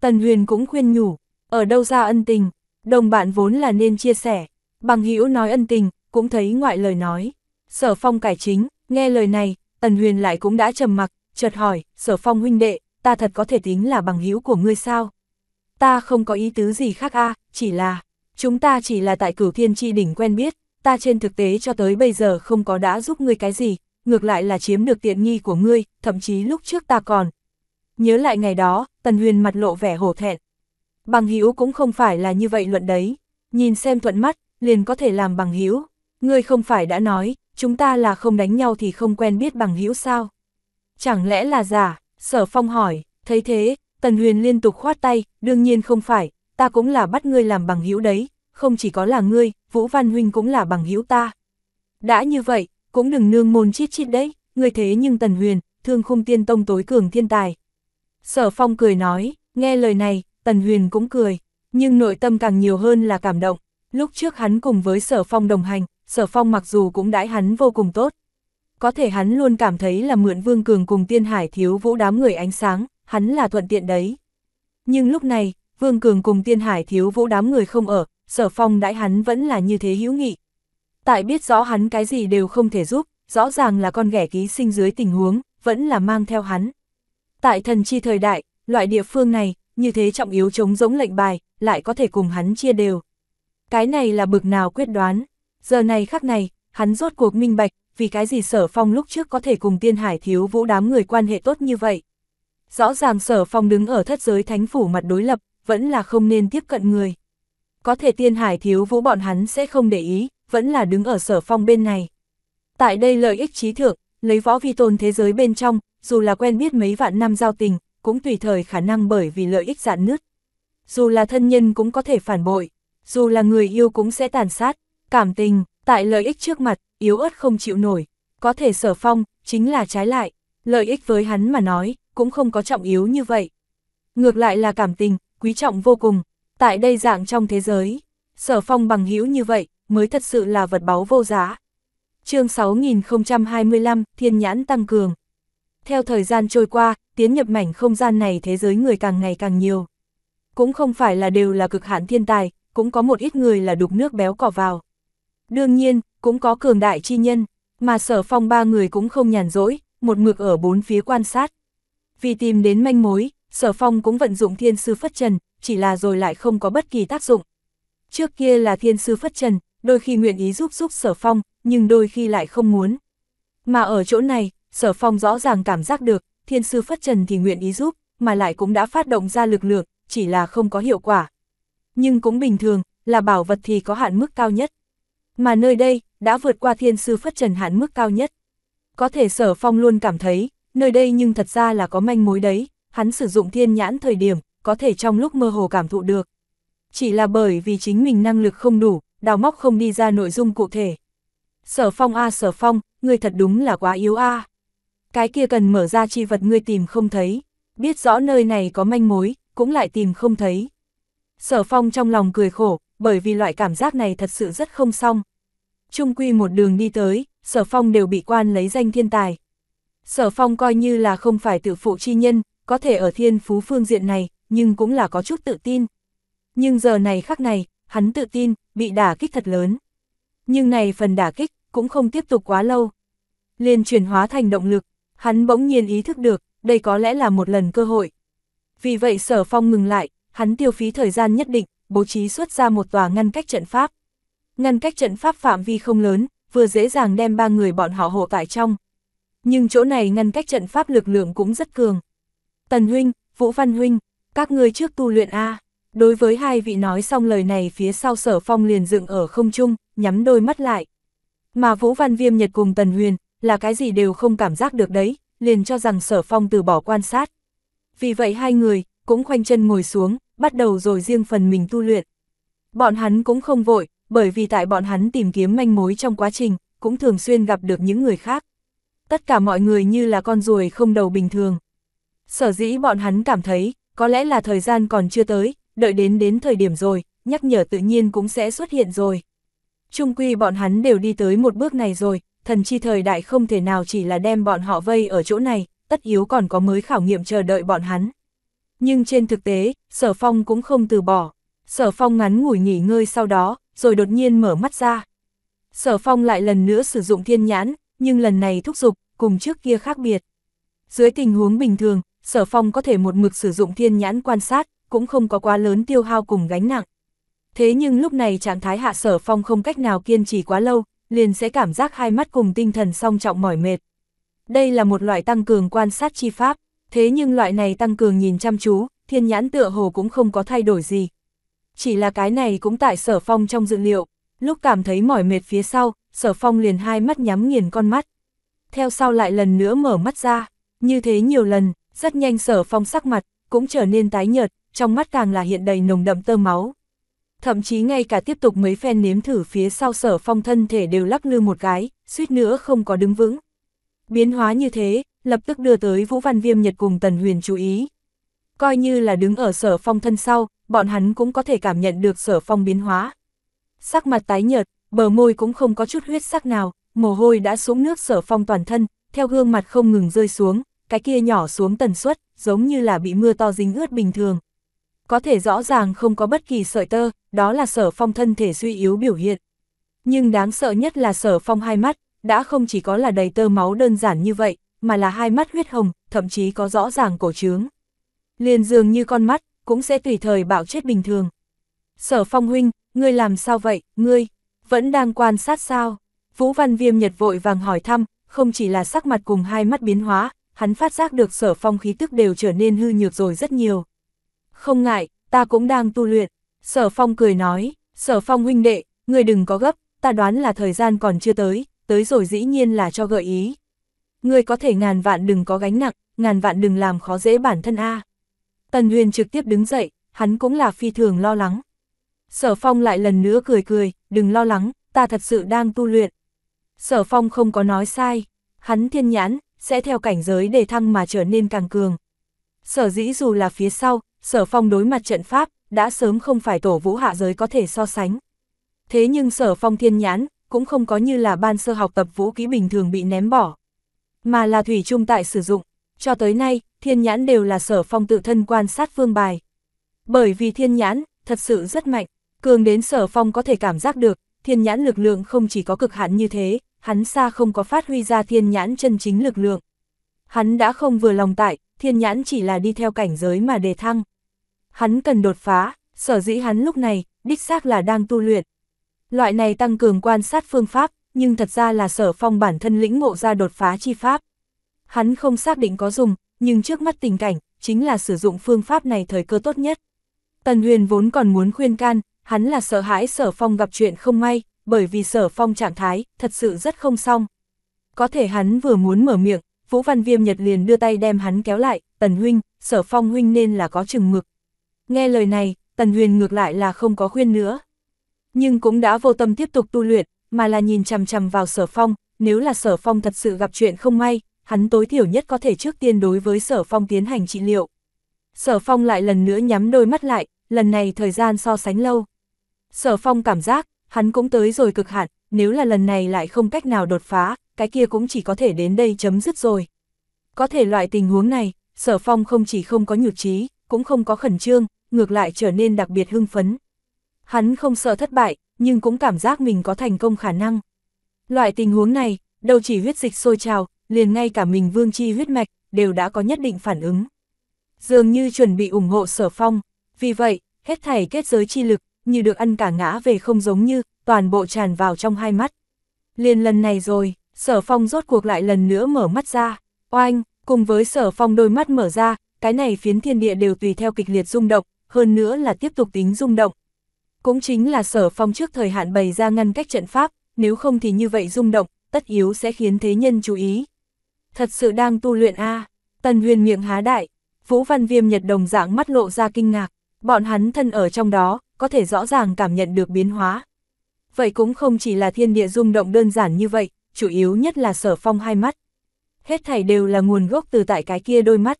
Tần Huyền cũng khuyên nhủ, ở đâu ra ân tình, đồng bạn vốn là nên chia sẻ, bằng hữu nói ân tình, cũng thấy ngoại lời nói. Sở phong cải chính, nghe lời này, Tần Huyền lại cũng đã trầm mặc, chợt hỏi, sở phong huynh đệ, ta thật có thể tính là bằng hữu của ngươi sao? Ta không có ý tứ gì khác a chỉ là, chúng ta chỉ là tại cửu thiên tri đỉnh quen biết, ta trên thực tế cho tới bây giờ không có đã giúp ngươi cái gì, ngược lại là chiếm được tiện nghi của ngươi, thậm chí lúc trước ta còn. Nhớ lại ngày đó, Tần Huyền mặt lộ vẻ hổ thẹn. Bằng hữu cũng không phải là như vậy luận đấy, nhìn xem thuận mắt, liền có thể làm bằng hữu. Ngươi không phải đã nói, chúng ta là không đánh nhau thì không quen biết bằng hữu sao? Chẳng lẽ là giả? Sở Phong hỏi, thấy thế, Tần Huyền liên tục khoát tay, đương nhiên không phải, ta cũng là bắt ngươi làm bằng hữu đấy, không chỉ có là ngươi, Vũ Văn Huynh cũng là bằng hữu ta. Đã như vậy, cũng đừng nương môn chít chít đấy, ngươi thế nhưng Tần Huyền, thương khung tiên tông tối cường thiên tài. Sở Phong cười nói, nghe lời này, Tần Huyền cũng cười, nhưng nội tâm càng nhiều hơn là cảm động. Lúc trước hắn cùng với Sở Phong đồng hành, Sở Phong mặc dù cũng đãi hắn vô cùng tốt, có thể hắn luôn cảm thấy là mượn Vương Cường cùng Tiên Hải thiếu vũ đám người ánh sáng, hắn là thuận tiện đấy. Nhưng lúc này, Vương Cường cùng Tiên Hải thiếu vũ đám người không ở, sở phong đãi hắn vẫn là như thế hữu nghị. Tại biết rõ hắn cái gì đều không thể giúp, rõ ràng là con ghẻ ký sinh dưới tình huống, vẫn là mang theo hắn. Tại thần chi thời đại, loại địa phương này, như thế trọng yếu chống giống lệnh bài, lại có thể cùng hắn chia đều. Cái này là bực nào quyết đoán. Giờ này khắc này, hắn rốt cuộc minh bạch, vì cái gì sở phong lúc trước có thể cùng tiên hải thiếu vũ đám người quan hệ tốt như vậy. Rõ ràng sở phong đứng ở thất giới thánh phủ mặt đối lập, vẫn là không nên tiếp cận người. Có thể tiên hải thiếu vũ bọn hắn sẽ không để ý, vẫn là đứng ở sở phong bên này. Tại đây lợi ích trí thượng, lấy võ vi tôn thế giới bên trong, dù là quen biết mấy vạn năm giao tình, cũng tùy thời khả năng bởi vì lợi ích dạn nứt. Dù là thân nhân cũng có thể phản bội, dù là người yêu cũng sẽ tàn sát, cảm tình, Tại lợi ích trước mặt, yếu ớt không chịu nổi, có thể sở phong, chính là trái lại, lợi ích với hắn mà nói, cũng không có trọng yếu như vậy. Ngược lại là cảm tình, quý trọng vô cùng, tại đây dạng trong thế giới, sở phong bằng hữu như vậy, mới thật sự là vật báu vô giá. chương 6025, Thiên Nhãn Tăng Cường Theo thời gian trôi qua, tiến nhập mảnh không gian này thế giới người càng ngày càng nhiều. Cũng không phải là đều là cực hạn thiên tài, cũng có một ít người là đục nước béo cỏ vào. Đương nhiên, cũng có cường đại chi nhân, mà sở phong ba người cũng không nhàn rỗi, một mực ở bốn phía quan sát. Vì tìm đến manh mối, sở phong cũng vận dụng thiên sư phất trần, chỉ là rồi lại không có bất kỳ tác dụng. Trước kia là thiên sư phất trần, đôi khi nguyện ý giúp giúp sở phong, nhưng đôi khi lại không muốn. Mà ở chỗ này, sở phong rõ ràng cảm giác được, thiên sư phất trần thì nguyện ý giúp, mà lại cũng đã phát động ra lực lượng, chỉ là không có hiệu quả. Nhưng cũng bình thường, là bảo vật thì có hạn mức cao nhất. Mà nơi đây, đã vượt qua thiên sư phất trần hạn mức cao nhất. Có thể sở phong luôn cảm thấy, nơi đây nhưng thật ra là có manh mối đấy, hắn sử dụng thiên nhãn thời điểm, có thể trong lúc mơ hồ cảm thụ được. Chỉ là bởi vì chính mình năng lực không đủ, đào móc không đi ra nội dung cụ thể. Sở phong a sở phong, ngươi thật đúng là quá yếu a. Cái kia cần mở ra chi vật ngươi tìm không thấy, biết rõ nơi này có manh mối, cũng lại tìm không thấy. Sở phong trong lòng cười khổ, bởi vì loại cảm giác này thật sự rất không xong. Trung quy một đường đi tới, Sở Phong đều bị quan lấy danh thiên tài. Sở Phong coi như là không phải tự phụ chi nhân, có thể ở thiên phú phương diện này, nhưng cũng là có chút tự tin. Nhưng giờ này khắc này, hắn tự tin, bị đả kích thật lớn. Nhưng này phần đả kích, cũng không tiếp tục quá lâu. Liên chuyển hóa thành động lực, hắn bỗng nhiên ý thức được, đây có lẽ là một lần cơ hội. Vì vậy sở phong ngừng lại, hắn tiêu phí thời gian nhất định, bố trí xuất ra một tòa ngăn cách trận pháp. Ngăn cách trận pháp phạm vi không lớn, vừa dễ dàng đem ba người bọn họ hộ tại trong. Nhưng chỗ này ngăn cách trận pháp lực lượng cũng rất cường. Tần Huynh, Vũ Văn Huynh, các ngươi trước tu luyện A. Đối với hai vị nói xong lời này phía sau sở phong liền dựng ở không trung, nhắm đôi mắt lại. Mà Vũ Văn Viêm Nhật cùng Tần Huyền, là cái gì đều không cảm giác được đấy, liền cho rằng sở phong từ bỏ quan sát. Vì vậy hai người, cũng khoanh chân ngồi xuống, bắt đầu rồi riêng phần mình tu luyện. Bọn hắn cũng không vội, bởi vì tại bọn hắn tìm kiếm manh mối trong quá trình, cũng thường xuyên gặp được những người khác. Tất cả mọi người như là con ruồi không đầu bình thường. Sở dĩ bọn hắn cảm thấy, có lẽ là thời gian còn chưa tới, đợi đến đến thời điểm rồi, nhắc nhở tự nhiên cũng sẽ xuất hiện rồi. Trung quy bọn hắn đều đi tới một bước này rồi, thần chi thời đại không thể nào chỉ là đem bọn họ vây ở chỗ này, tất yếu còn có mới khảo nghiệm chờ đợi bọn hắn. Nhưng trên thực tế, Sở Phong cũng không từ bỏ. Sở Phong ngắn ngủi nghỉ ngơi sau đó, rồi đột nhiên mở mắt ra. Sở Phong lại lần nữa sử dụng thiên nhãn, nhưng lần này thúc giục, cùng trước kia khác biệt. Dưới tình huống bình thường, Sở Phong có thể một mực sử dụng thiên nhãn quan sát, cũng không có quá lớn tiêu hao cùng gánh nặng. Thế nhưng lúc này trạng thái hạ Sở Phong không cách nào kiên trì quá lâu, liền sẽ cảm giác hai mắt cùng tinh thần song trọng mỏi mệt. Đây là một loại tăng cường quan sát chi pháp thế nhưng loại này tăng cường nhìn chăm chú, thiên nhãn tựa hồ cũng không có thay đổi gì. Chỉ là cái này cũng tại sở phong trong dự liệu, lúc cảm thấy mỏi mệt phía sau, sở phong liền hai mắt nhắm nghiền con mắt. Theo sau lại lần nữa mở mắt ra, như thế nhiều lần, rất nhanh sở phong sắc mặt, cũng trở nên tái nhợt, trong mắt càng là hiện đầy nồng đậm tơ máu. Thậm chí ngay cả tiếp tục mấy phen nếm thử phía sau sở phong thân thể đều lắc lư một cái, suýt nữa không có đứng vững. Biến hóa như thế, lập tức đưa tới Vũ Văn Viêm Nhật cùng Tần Huyền chú ý. Coi như là đứng ở sở phong thân sau, bọn hắn cũng có thể cảm nhận được sở phong biến hóa. Sắc mặt tái nhợt, bờ môi cũng không có chút huyết sắc nào, mồ hôi đã xuống nước sở phong toàn thân, theo gương mặt không ngừng rơi xuống, cái kia nhỏ xuống tần suất, giống như là bị mưa to dính ướt bình thường. Có thể rõ ràng không có bất kỳ sợi tơ, đó là sở phong thân thể suy yếu biểu hiện. Nhưng đáng sợ nhất là sở phong hai mắt, đã không chỉ có là đầy tơ máu đơn giản như vậy, mà là hai mắt huyết hồng, thậm chí có rõ ràng cổ trướng. Liền dường như con mắt, cũng sẽ tùy thời bạo chết bình thường. Sở phong huynh, ngươi làm sao vậy, ngươi, vẫn đang quan sát sao? Vũ Văn Viêm Nhật vội vàng hỏi thăm, không chỉ là sắc mặt cùng hai mắt biến hóa, hắn phát giác được sở phong khí tức đều trở nên hư nhược rồi rất nhiều. Không ngại, ta cũng đang tu luyện. Sở phong cười nói, sở phong huynh đệ, người đừng có gấp, ta đoán là thời gian còn chưa tới, tới rồi dĩ nhiên là cho gợi ý ngươi có thể ngàn vạn đừng có gánh nặng, ngàn vạn đừng làm khó dễ bản thân a. Tần Huyền trực tiếp đứng dậy, hắn cũng là phi thường lo lắng. Sở Phong lại lần nữa cười cười, đừng lo lắng, ta thật sự đang tu luyện. Sở Phong không có nói sai, hắn thiên nhãn, sẽ theo cảnh giới để thăng mà trở nên càng cường. Sở dĩ dù là phía sau, Sở Phong đối mặt trận pháp, đã sớm không phải tổ vũ hạ giới có thể so sánh. Thế nhưng Sở Phong thiên nhãn, cũng không có như là ban sơ học tập vũ kỹ bình thường bị ném bỏ, mà là thủy trung tại sử dụng. Cho tới nay, thiên nhãn đều là sở phong tự thân quan sát phương bài. Bởi vì thiên nhãn, thật sự rất mạnh, cường đến sở phong có thể cảm giác được, thiên nhãn lực lượng không chỉ có cực hạn như thế, hắn xa không có phát huy ra thiên nhãn chân chính lực lượng. Hắn đã không vừa lòng tại, thiên nhãn chỉ là đi theo cảnh giới mà đề thăng. Hắn cần đột phá, sở dĩ hắn lúc này, đích xác là đang tu luyện. Loại này tăng cường quan sát phương pháp, nhưng thật ra là sở phong bản thân lĩnh ngộ ra đột phá chi pháp. Hắn không xác định có dùng, nhưng trước mắt tình cảnh, chính là sử dụng phương pháp này thời cơ tốt nhất. Tần Huyền vốn còn muốn khuyên can, hắn là sợ hãi sở phong gặp chuyện không may, bởi vì sở phong trạng thái, thật sự rất không xong. Có thể hắn vừa muốn mở miệng, Vũ Văn Viêm Nhật liền đưa tay đem hắn kéo lại, Tần Huynh, sở phong Huynh nên là có chừng mực. Nghe lời này, Tần Huyền ngược lại là không có khuyên nữa. Nhưng cũng đã vô tâm tiếp tục tu luyện, mà là nhìn chằm chằm vào sở phong, nếu là sở phong thật sự gặp chuyện không may, hắn tối thiểu nhất có thể trước tiên đối với sở phong tiến hành trị liệu. Sở phong lại lần nữa nhắm đôi mắt lại, lần này thời gian so sánh lâu. Sở phong cảm giác, hắn cũng tới rồi cực hạn, nếu là lần này lại không cách nào đột phá, cái kia cũng chỉ có thể đến đây chấm dứt rồi. Có thể loại tình huống này, sở phong không chỉ không có nhược trí, cũng không có khẩn trương, ngược lại trở nên đặc biệt hưng phấn. Hắn không sợ thất bại, nhưng cũng cảm giác mình có thành công khả năng. Loại tình huống này, đầu chỉ huyết dịch sôi trào, liền ngay cả mình vương chi huyết mạch, đều đã có nhất định phản ứng. Dường như chuẩn bị ủng hộ sở phong, vì vậy, hết thảy kết giới chi lực, như được ăn cả ngã về không giống như, toàn bộ tràn vào trong hai mắt. Liền lần này rồi, sở phong rốt cuộc lại lần nữa mở mắt ra, oanh, cùng với sở phong đôi mắt mở ra, cái này phiến thiên địa đều tùy theo kịch liệt rung động, hơn nữa là tiếp tục tính rung động, cũng chính là sở phong trước thời hạn bày ra ngăn cách trận pháp, nếu không thì như vậy rung động, tất yếu sẽ khiến thế nhân chú ý. Thật sự đang tu luyện a Tần huyền miệng há đại, Vũ Văn Viêm Nhật đồng dạng mắt lộ ra kinh ngạc, bọn hắn thân ở trong đó, có thể rõ ràng cảm nhận được biến hóa. Vậy cũng không chỉ là thiên địa rung động đơn giản như vậy, chủ yếu nhất là sở phong hai mắt. Hết thảy đều là nguồn gốc từ tại cái kia đôi mắt.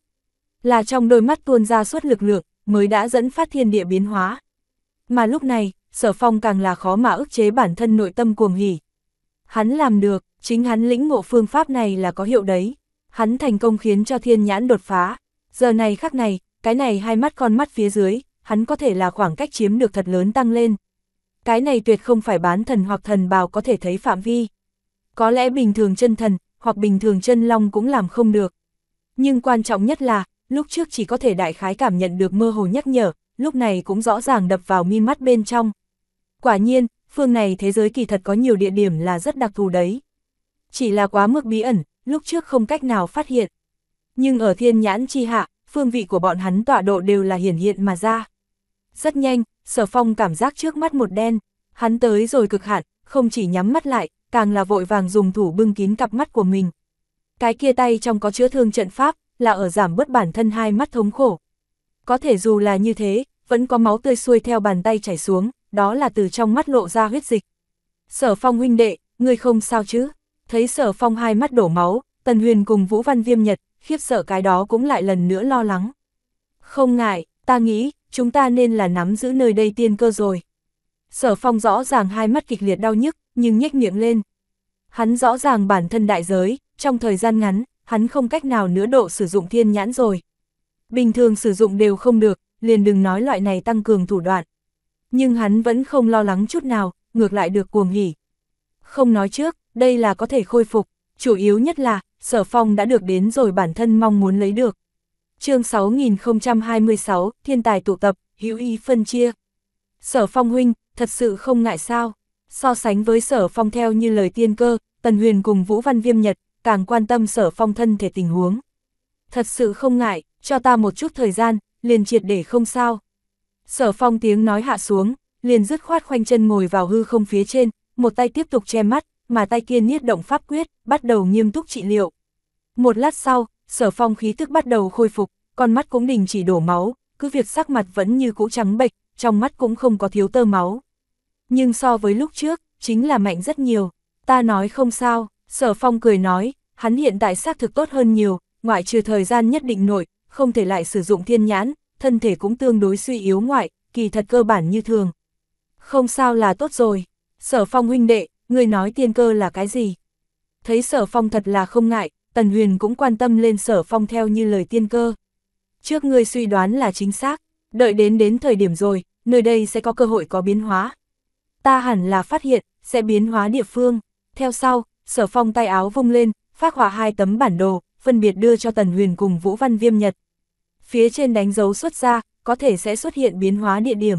Là trong đôi mắt tuôn ra suốt lực lượng, mới đã dẫn phát thiên địa biến hóa. Mà lúc này, sở phong càng là khó mà ức chế bản thân nội tâm cuồng hỉ. Hắn làm được, chính hắn lĩnh ngộ phương pháp này là có hiệu đấy. Hắn thành công khiến cho thiên nhãn đột phá. Giờ này khắc này, cái này hai mắt con mắt phía dưới, hắn có thể là khoảng cách chiếm được thật lớn tăng lên. Cái này tuyệt không phải bán thần hoặc thần bào có thể thấy phạm vi. Có lẽ bình thường chân thần, hoặc bình thường chân long cũng làm không được. Nhưng quan trọng nhất là, lúc trước chỉ có thể đại khái cảm nhận được mơ hồ nhắc nhở, lúc này cũng rõ ràng đập vào mi mắt bên trong. Quả nhiên, phương này thế giới kỳ thật có nhiều địa điểm là rất đặc thù đấy. Chỉ là quá mức bí ẩn, lúc trước không cách nào phát hiện. Nhưng ở thiên nhãn chi hạ, phương vị của bọn hắn tọa độ đều là hiển hiện mà ra. Rất nhanh, sở phong cảm giác trước mắt một đen, hắn tới rồi cực hạn, không chỉ nhắm mắt lại, càng là vội vàng dùng thủ bưng kín cặp mắt của mình. Cái kia tay trong có chữa thương trận pháp, là ở giảm bớt bản thân hai mắt thống khổ, có thể dù là như thế, vẫn có máu tươi xuôi theo bàn tay chảy xuống, đó là từ trong mắt lộ ra huyết dịch. Sở phong huynh đệ, người không sao chứ? Thấy sở phong hai mắt đổ máu, Tần Huyền cùng Vũ Văn Viêm Nhật, khiếp sợ cái đó cũng lại lần nữa lo lắng. Không ngại, ta nghĩ, chúng ta nên là nắm giữ nơi đây tiên cơ rồi. Sở phong rõ ràng hai mắt kịch liệt đau nhức, nhưng nhếch miệng lên. Hắn rõ ràng bản thân đại giới, trong thời gian ngắn, hắn không cách nào nữa độ sử dụng thiên nhãn rồi bình thường sử dụng đều không được, liền đừng nói loại này tăng cường thủ đoạn. Nhưng hắn vẫn không lo lắng chút nào, ngược lại được cuồng hỉ. Không nói trước, đây là có thể khôi phục, chủ yếu nhất là, sở phong đã được đến rồi bản thân mong muốn lấy được. chương 6026, thiên tài tụ tập, hữu y phân chia. Sở phong huynh, thật sự không ngại sao. So sánh với sở phong theo như lời tiên cơ, Tần Huyền cùng Vũ Văn Viêm Nhật, càng quan tâm sở phong thân thể tình huống. Thật sự không ngại, cho ta một chút thời gian, liền triệt để không sao. Sở phong tiếng nói hạ xuống, liền dứt khoát khoanh chân ngồi vào hư không phía trên, một tay tiếp tục che mắt, mà tay kia niết động pháp quyết, bắt đầu nghiêm túc trị liệu. Một lát sau, sở phong khí tức bắt đầu khôi phục, con mắt cũng đình chỉ đổ máu, cứ việc sắc mặt vẫn như cũ trắng bệch, trong mắt cũng không có thiếu tơ máu. Nhưng so với lúc trước, chính là mạnh rất nhiều. Ta nói không sao, sở phong cười nói, hắn hiện tại xác thực tốt hơn nhiều, ngoại trừ thời gian nhất định nổi, không thể lại sử dụng thiên nhãn, thân thể cũng tương đối suy yếu ngoại, kỳ thật cơ bản như thường. Không sao là tốt rồi, sở phong huynh đệ, người nói tiên cơ là cái gì? Thấy sở phong thật là không ngại, Tần Huyền cũng quan tâm lên sở phong theo như lời tiên cơ. Trước người suy đoán là chính xác, đợi đến đến thời điểm rồi, nơi đây sẽ có cơ hội có biến hóa. Ta hẳn là phát hiện, sẽ biến hóa địa phương. Theo sau, sở phong tay áo vung lên, phát họa hai tấm bản đồ, phân biệt đưa cho Tần Huyền cùng Vũ Văn Viêm Nhật phía trên đánh dấu xuất ra, có thể sẽ xuất hiện biến hóa địa điểm.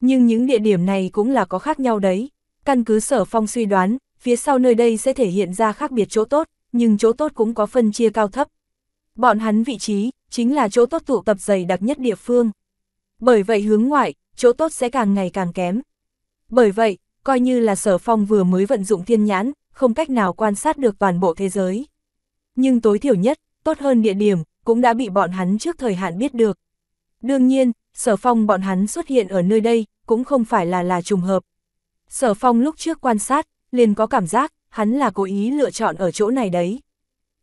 Nhưng những địa điểm này cũng là có khác nhau đấy. Căn cứ sở phong suy đoán, phía sau nơi đây sẽ thể hiện ra khác biệt chỗ tốt, nhưng chỗ tốt cũng có phân chia cao thấp. Bọn hắn vị trí, chính là chỗ tốt tụ tập dày đặc nhất địa phương. Bởi vậy hướng ngoại, chỗ tốt sẽ càng ngày càng kém. Bởi vậy, coi như là sở phong vừa mới vận dụng thiên nhãn, không cách nào quan sát được toàn bộ thế giới. Nhưng tối thiểu nhất, tốt hơn địa điểm, cũng đã bị bọn hắn trước thời hạn biết được. Đương nhiên, Sở Phong bọn hắn xuất hiện ở nơi đây, cũng không phải là là trùng hợp. Sở Phong lúc trước quan sát, liền có cảm giác, hắn là cố ý lựa chọn ở chỗ này đấy.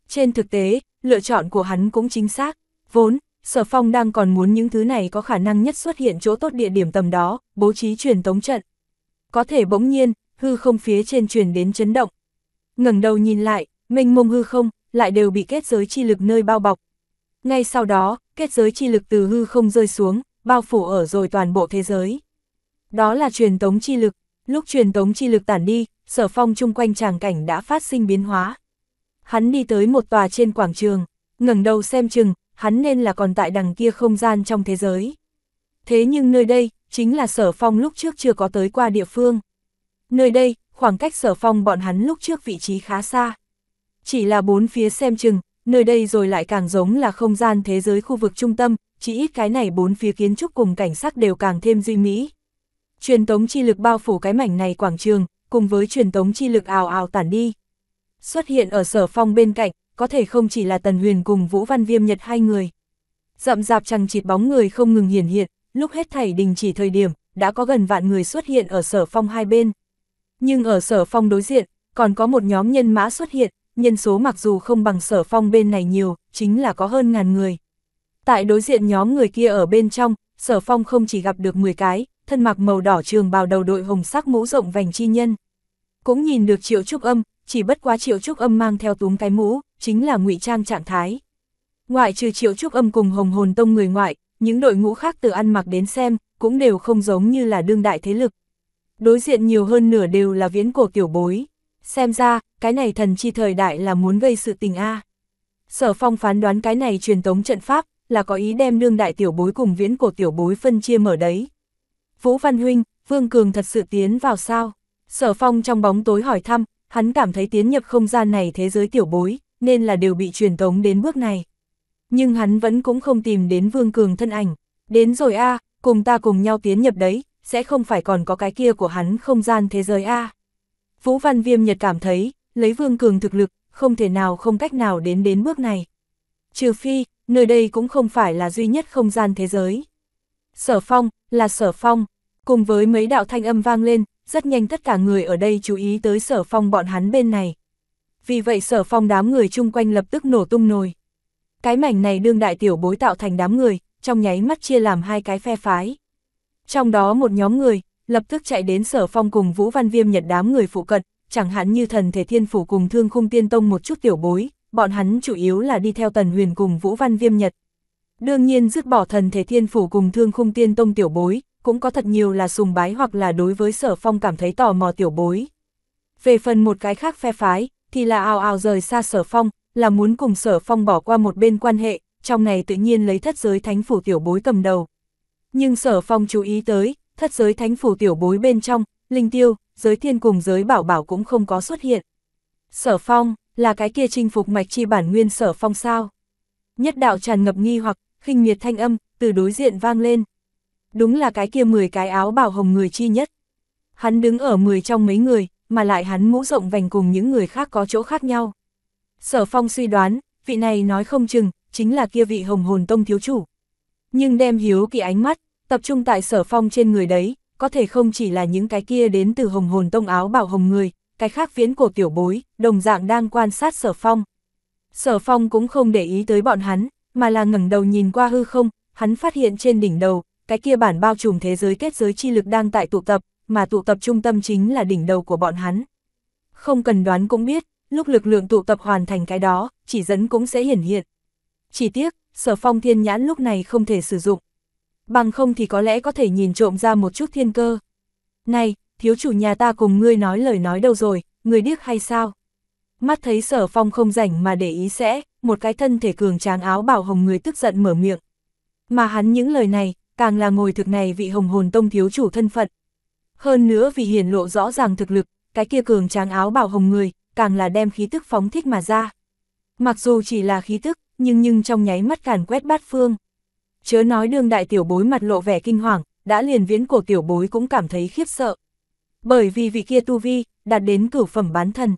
Trên thực tế, lựa chọn của hắn cũng chính xác, vốn, Sở Phong đang còn muốn những thứ này có khả năng nhất xuất hiện chỗ tốt địa điểm tầm đó, bố trí truyền tống trận. Có thể bỗng nhiên, hư không phía trên truyền đến chấn động. ngẩng đầu nhìn lại, mênh mông hư không, lại đều bị kết giới chi lực nơi bao bọc, ngay sau đó, kết giới chi lực từ hư không rơi xuống, bao phủ ở rồi toàn bộ thế giới. Đó là truyền tống chi lực. Lúc truyền tống chi lực tản đi, sở phong chung quanh tràng cảnh đã phát sinh biến hóa. Hắn đi tới một tòa trên quảng trường, ngẩng đầu xem chừng, hắn nên là còn tại đằng kia không gian trong thế giới. Thế nhưng nơi đây, chính là sở phong lúc trước chưa có tới qua địa phương. Nơi đây, khoảng cách sở phong bọn hắn lúc trước vị trí khá xa. Chỉ là bốn phía xem chừng, Nơi đây rồi lại càng giống là không gian thế giới khu vực trung tâm, chỉ ít cái này bốn phía kiến trúc cùng cảnh sắc đều càng thêm duy mỹ. Truyền tống chi lực bao phủ cái mảnh này quảng trường, cùng với truyền tống chi lực ào ào tản đi. Xuất hiện ở sở phong bên cạnh, có thể không chỉ là Tần Huyền cùng Vũ Văn Viêm Nhật hai người. Rậm rạp chằng chịt bóng người không ngừng hiển hiện, lúc hết thảy đình chỉ thời điểm, đã có gần vạn người xuất hiện ở sở phong hai bên. Nhưng ở sở phong đối diện, còn có một nhóm nhân mã xuất hiện, nhân số mặc dù không bằng sở phong bên này nhiều, chính là có hơn ngàn người. Tại đối diện nhóm người kia ở bên trong, sở phong không chỉ gặp được 10 cái, thân mặc màu đỏ trường bào đầu đội hồng sắc mũ rộng vành chi nhân. Cũng nhìn được triệu trúc âm, chỉ bất quá triệu trúc âm mang theo túm cái mũ, chính là ngụy trang trạng thái. Ngoại trừ triệu trúc âm cùng hồng hồn tông người ngoại, những đội ngũ khác từ ăn mặc đến xem, cũng đều không giống như là đương đại thế lực. Đối diện nhiều hơn nửa đều là viễn cổ tiểu bối. Xem ra, cái này thần chi thời đại là muốn gây sự tình a. Sở phong phán đoán cái này truyền tống trận pháp, là có ý đem nương đại tiểu bối cùng viễn cổ tiểu bối phân chia mở đấy. Vũ Văn Huynh, Vương Cường thật sự tiến vào sao? Sở phong trong bóng tối hỏi thăm, hắn cảm thấy tiến nhập không gian này thế giới tiểu bối, nên là đều bị truyền tống đến bước này. Nhưng hắn vẫn cũng không tìm đến Vương Cường thân ảnh. Đến rồi a cùng ta cùng nhau tiến nhập đấy, sẽ không phải còn có cái kia của hắn không gian thế giới a Vũ Văn Viêm Nhật cảm thấy, lấy Vương Cường thực lực, không thể nào không cách nào đến đến bước này. Trừ phi, nơi đây cũng không phải là duy nhất không gian thế giới. Sở phong, là sở phong, cùng với mấy đạo thanh âm vang lên, rất nhanh tất cả người ở đây chú ý tới sở phong bọn hắn bên này. Vì vậy sở phong đám người chung quanh lập tức nổ tung nồi. Cái mảnh này đương đại tiểu bối tạo thành đám người, trong nháy mắt chia làm hai cái phe phái. Trong đó một nhóm người, lập tức chạy đến sở phong cùng Vũ Văn Viêm nhật đám người phụ cận, chẳng hạn như thần thể thiên phủ cùng thương khung tiên tông một chút tiểu bối, bọn hắn chủ yếu là đi theo tần huyền cùng Vũ Văn Viêm nhật. Đương nhiên dứt bỏ thần thể thiên phủ cùng thương khung tiên tông tiểu bối, cũng có thật nhiều là sùng bái hoặc là đối với sở phong cảm thấy tò mò tiểu bối. Về phần một cái khác phe phái, thì là ào ào rời xa sở phong, là muốn cùng sở phong bỏ qua một bên quan hệ, trong này tự nhiên lấy thất giới thánh phủ tiểu bối cầm đầu. Nhưng sở phong chú ý tới, thất giới thánh phủ tiểu bối bên trong, linh tiêu, giới thiên cùng giới bảo bảo cũng không có xuất hiện. Sở phong, là cái kia chinh phục mạch chi bản nguyên sở phong sao. Nhất đạo tràn ngập nghi hoặc, khinh miệt thanh âm, từ đối diện vang lên. Đúng là cái kia 10 cái áo bảo hồng người chi nhất. Hắn đứng ở 10 trong mấy người, mà lại hắn mũ rộng vành cùng những người khác có chỗ khác nhau. Sở phong suy đoán, vị này nói không chừng, chính là kia vị hồng hồn tông thiếu chủ. Nhưng đem hiếu kỳ ánh mắt, Tập trung tại sở phong trên người đấy, có thể không chỉ là những cái kia đến từ hồng hồn tông áo bảo hồng người, cái khác viễn cổ tiểu bối, đồng dạng đang quan sát sở phong. Sở phong cũng không để ý tới bọn hắn, mà là ngẩng đầu nhìn qua hư không, hắn phát hiện trên đỉnh đầu, cái kia bản bao trùm thế giới kết giới chi lực đang tại tụ tập, mà tụ tập trung tâm chính là đỉnh đầu của bọn hắn. Không cần đoán cũng biết, lúc lực lượng tụ tập hoàn thành cái đó, chỉ dẫn cũng sẽ hiển hiện. Chỉ tiếc, sở phong thiên nhãn lúc này không thể sử dụng, bằng không thì có lẽ có thể nhìn trộm ra một chút thiên cơ. Này, thiếu chủ nhà ta cùng ngươi nói lời nói đâu rồi, người điếc hay sao? Mắt thấy sở phong không rảnh mà để ý sẽ, một cái thân thể cường tráng áo bảo hồng người tức giận mở miệng. Mà hắn những lời này, càng là ngồi thực này vị hồng hồn tông thiếu chủ thân phận. Hơn nữa vì hiển lộ rõ ràng thực lực, cái kia cường tráng áo bảo hồng người, càng là đem khí tức phóng thích mà ra. Mặc dù chỉ là khí tức, nhưng nhưng trong nháy mắt càn quét bát phương chớ nói đương đại tiểu bối mặt lộ vẻ kinh hoàng, đã liền viễn cổ tiểu bối cũng cảm thấy khiếp sợ. Bởi vì vị kia tu vi, đạt đến cửu phẩm bán thần.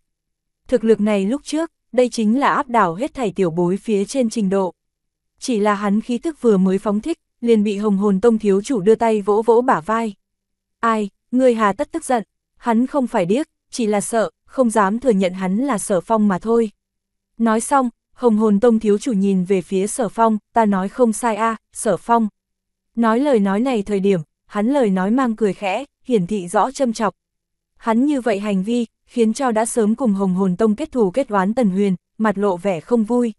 Thực lực này lúc trước, đây chính là áp đảo hết thảy tiểu bối phía trên trình độ. Chỉ là hắn khí tức vừa mới phóng thích, liền bị hồng hồn tông thiếu chủ đưa tay vỗ vỗ bả vai. Ai, người hà tất tức giận, hắn không phải điếc, chỉ là sợ, không dám thừa nhận hắn là sở phong mà thôi. Nói xong, Hồng hồn tông thiếu chủ nhìn về phía sở phong, ta nói không sai a sở phong. Nói lời nói này thời điểm, hắn lời nói mang cười khẽ, hiển thị rõ châm chọc. Hắn như vậy hành vi, khiến cho đã sớm cùng hồng hồn tông kết thù kết oán tần huyền, mặt lộ vẻ không vui.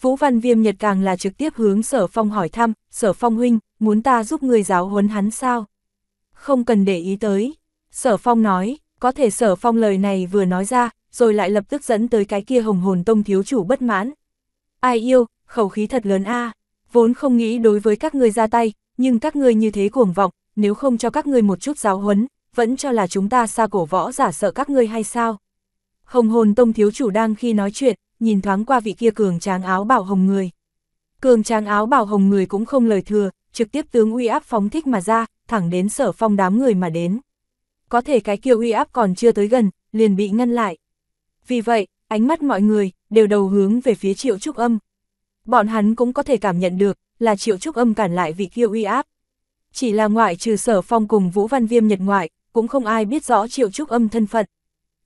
Vũ Văn Viêm Nhật càng là trực tiếp hướng Sở Phong hỏi thăm, Sở Phong huynh, muốn ta giúp người giáo huấn hắn sao? Không cần để ý tới. Sở Phong nói, có thể Sở Phong lời này vừa nói ra, rồi lại lập tức dẫn tới cái kia hồng hồn tông thiếu chủ bất mãn. Ai yêu, khẩu khí thật lớn a vốn không nghĩ đối với các người ra tay, nhưng các người như thế cuồng vọng, nếu không cho các người một chút giáo huấn, vẫn cho là chúng ta xa cổ võ giả sợ các ngươi hay sao. Hồng hồn tông thiếu chủ đang khi nói chuyện, nhìn thoáng qua vị kia cường tráng áo bảo hồng người. Cường tráng áo bảo hồng người cũng không lời thừa, trực tiếp tướng uy áp phóng thích mà ra, thẳng đến sở phong đám người mà đến. Có thể cái kia uy áp còn chưa tới gần, liền bị ngăn lại. Vì vậy, ánh mắt mọi người đều đầu hướng về phía Triệu Trúc Âm. Bọn hắn cũng có thể cảm nhận được là Triệu Trúc Âm cản lại vị kia uy áp. Chỉ là ngoại trừ Sở Phong cùng Vũ Văn Viêm Nhật ngoại, cũng không ai biết rõ Triệu Trúc Âm thân phận.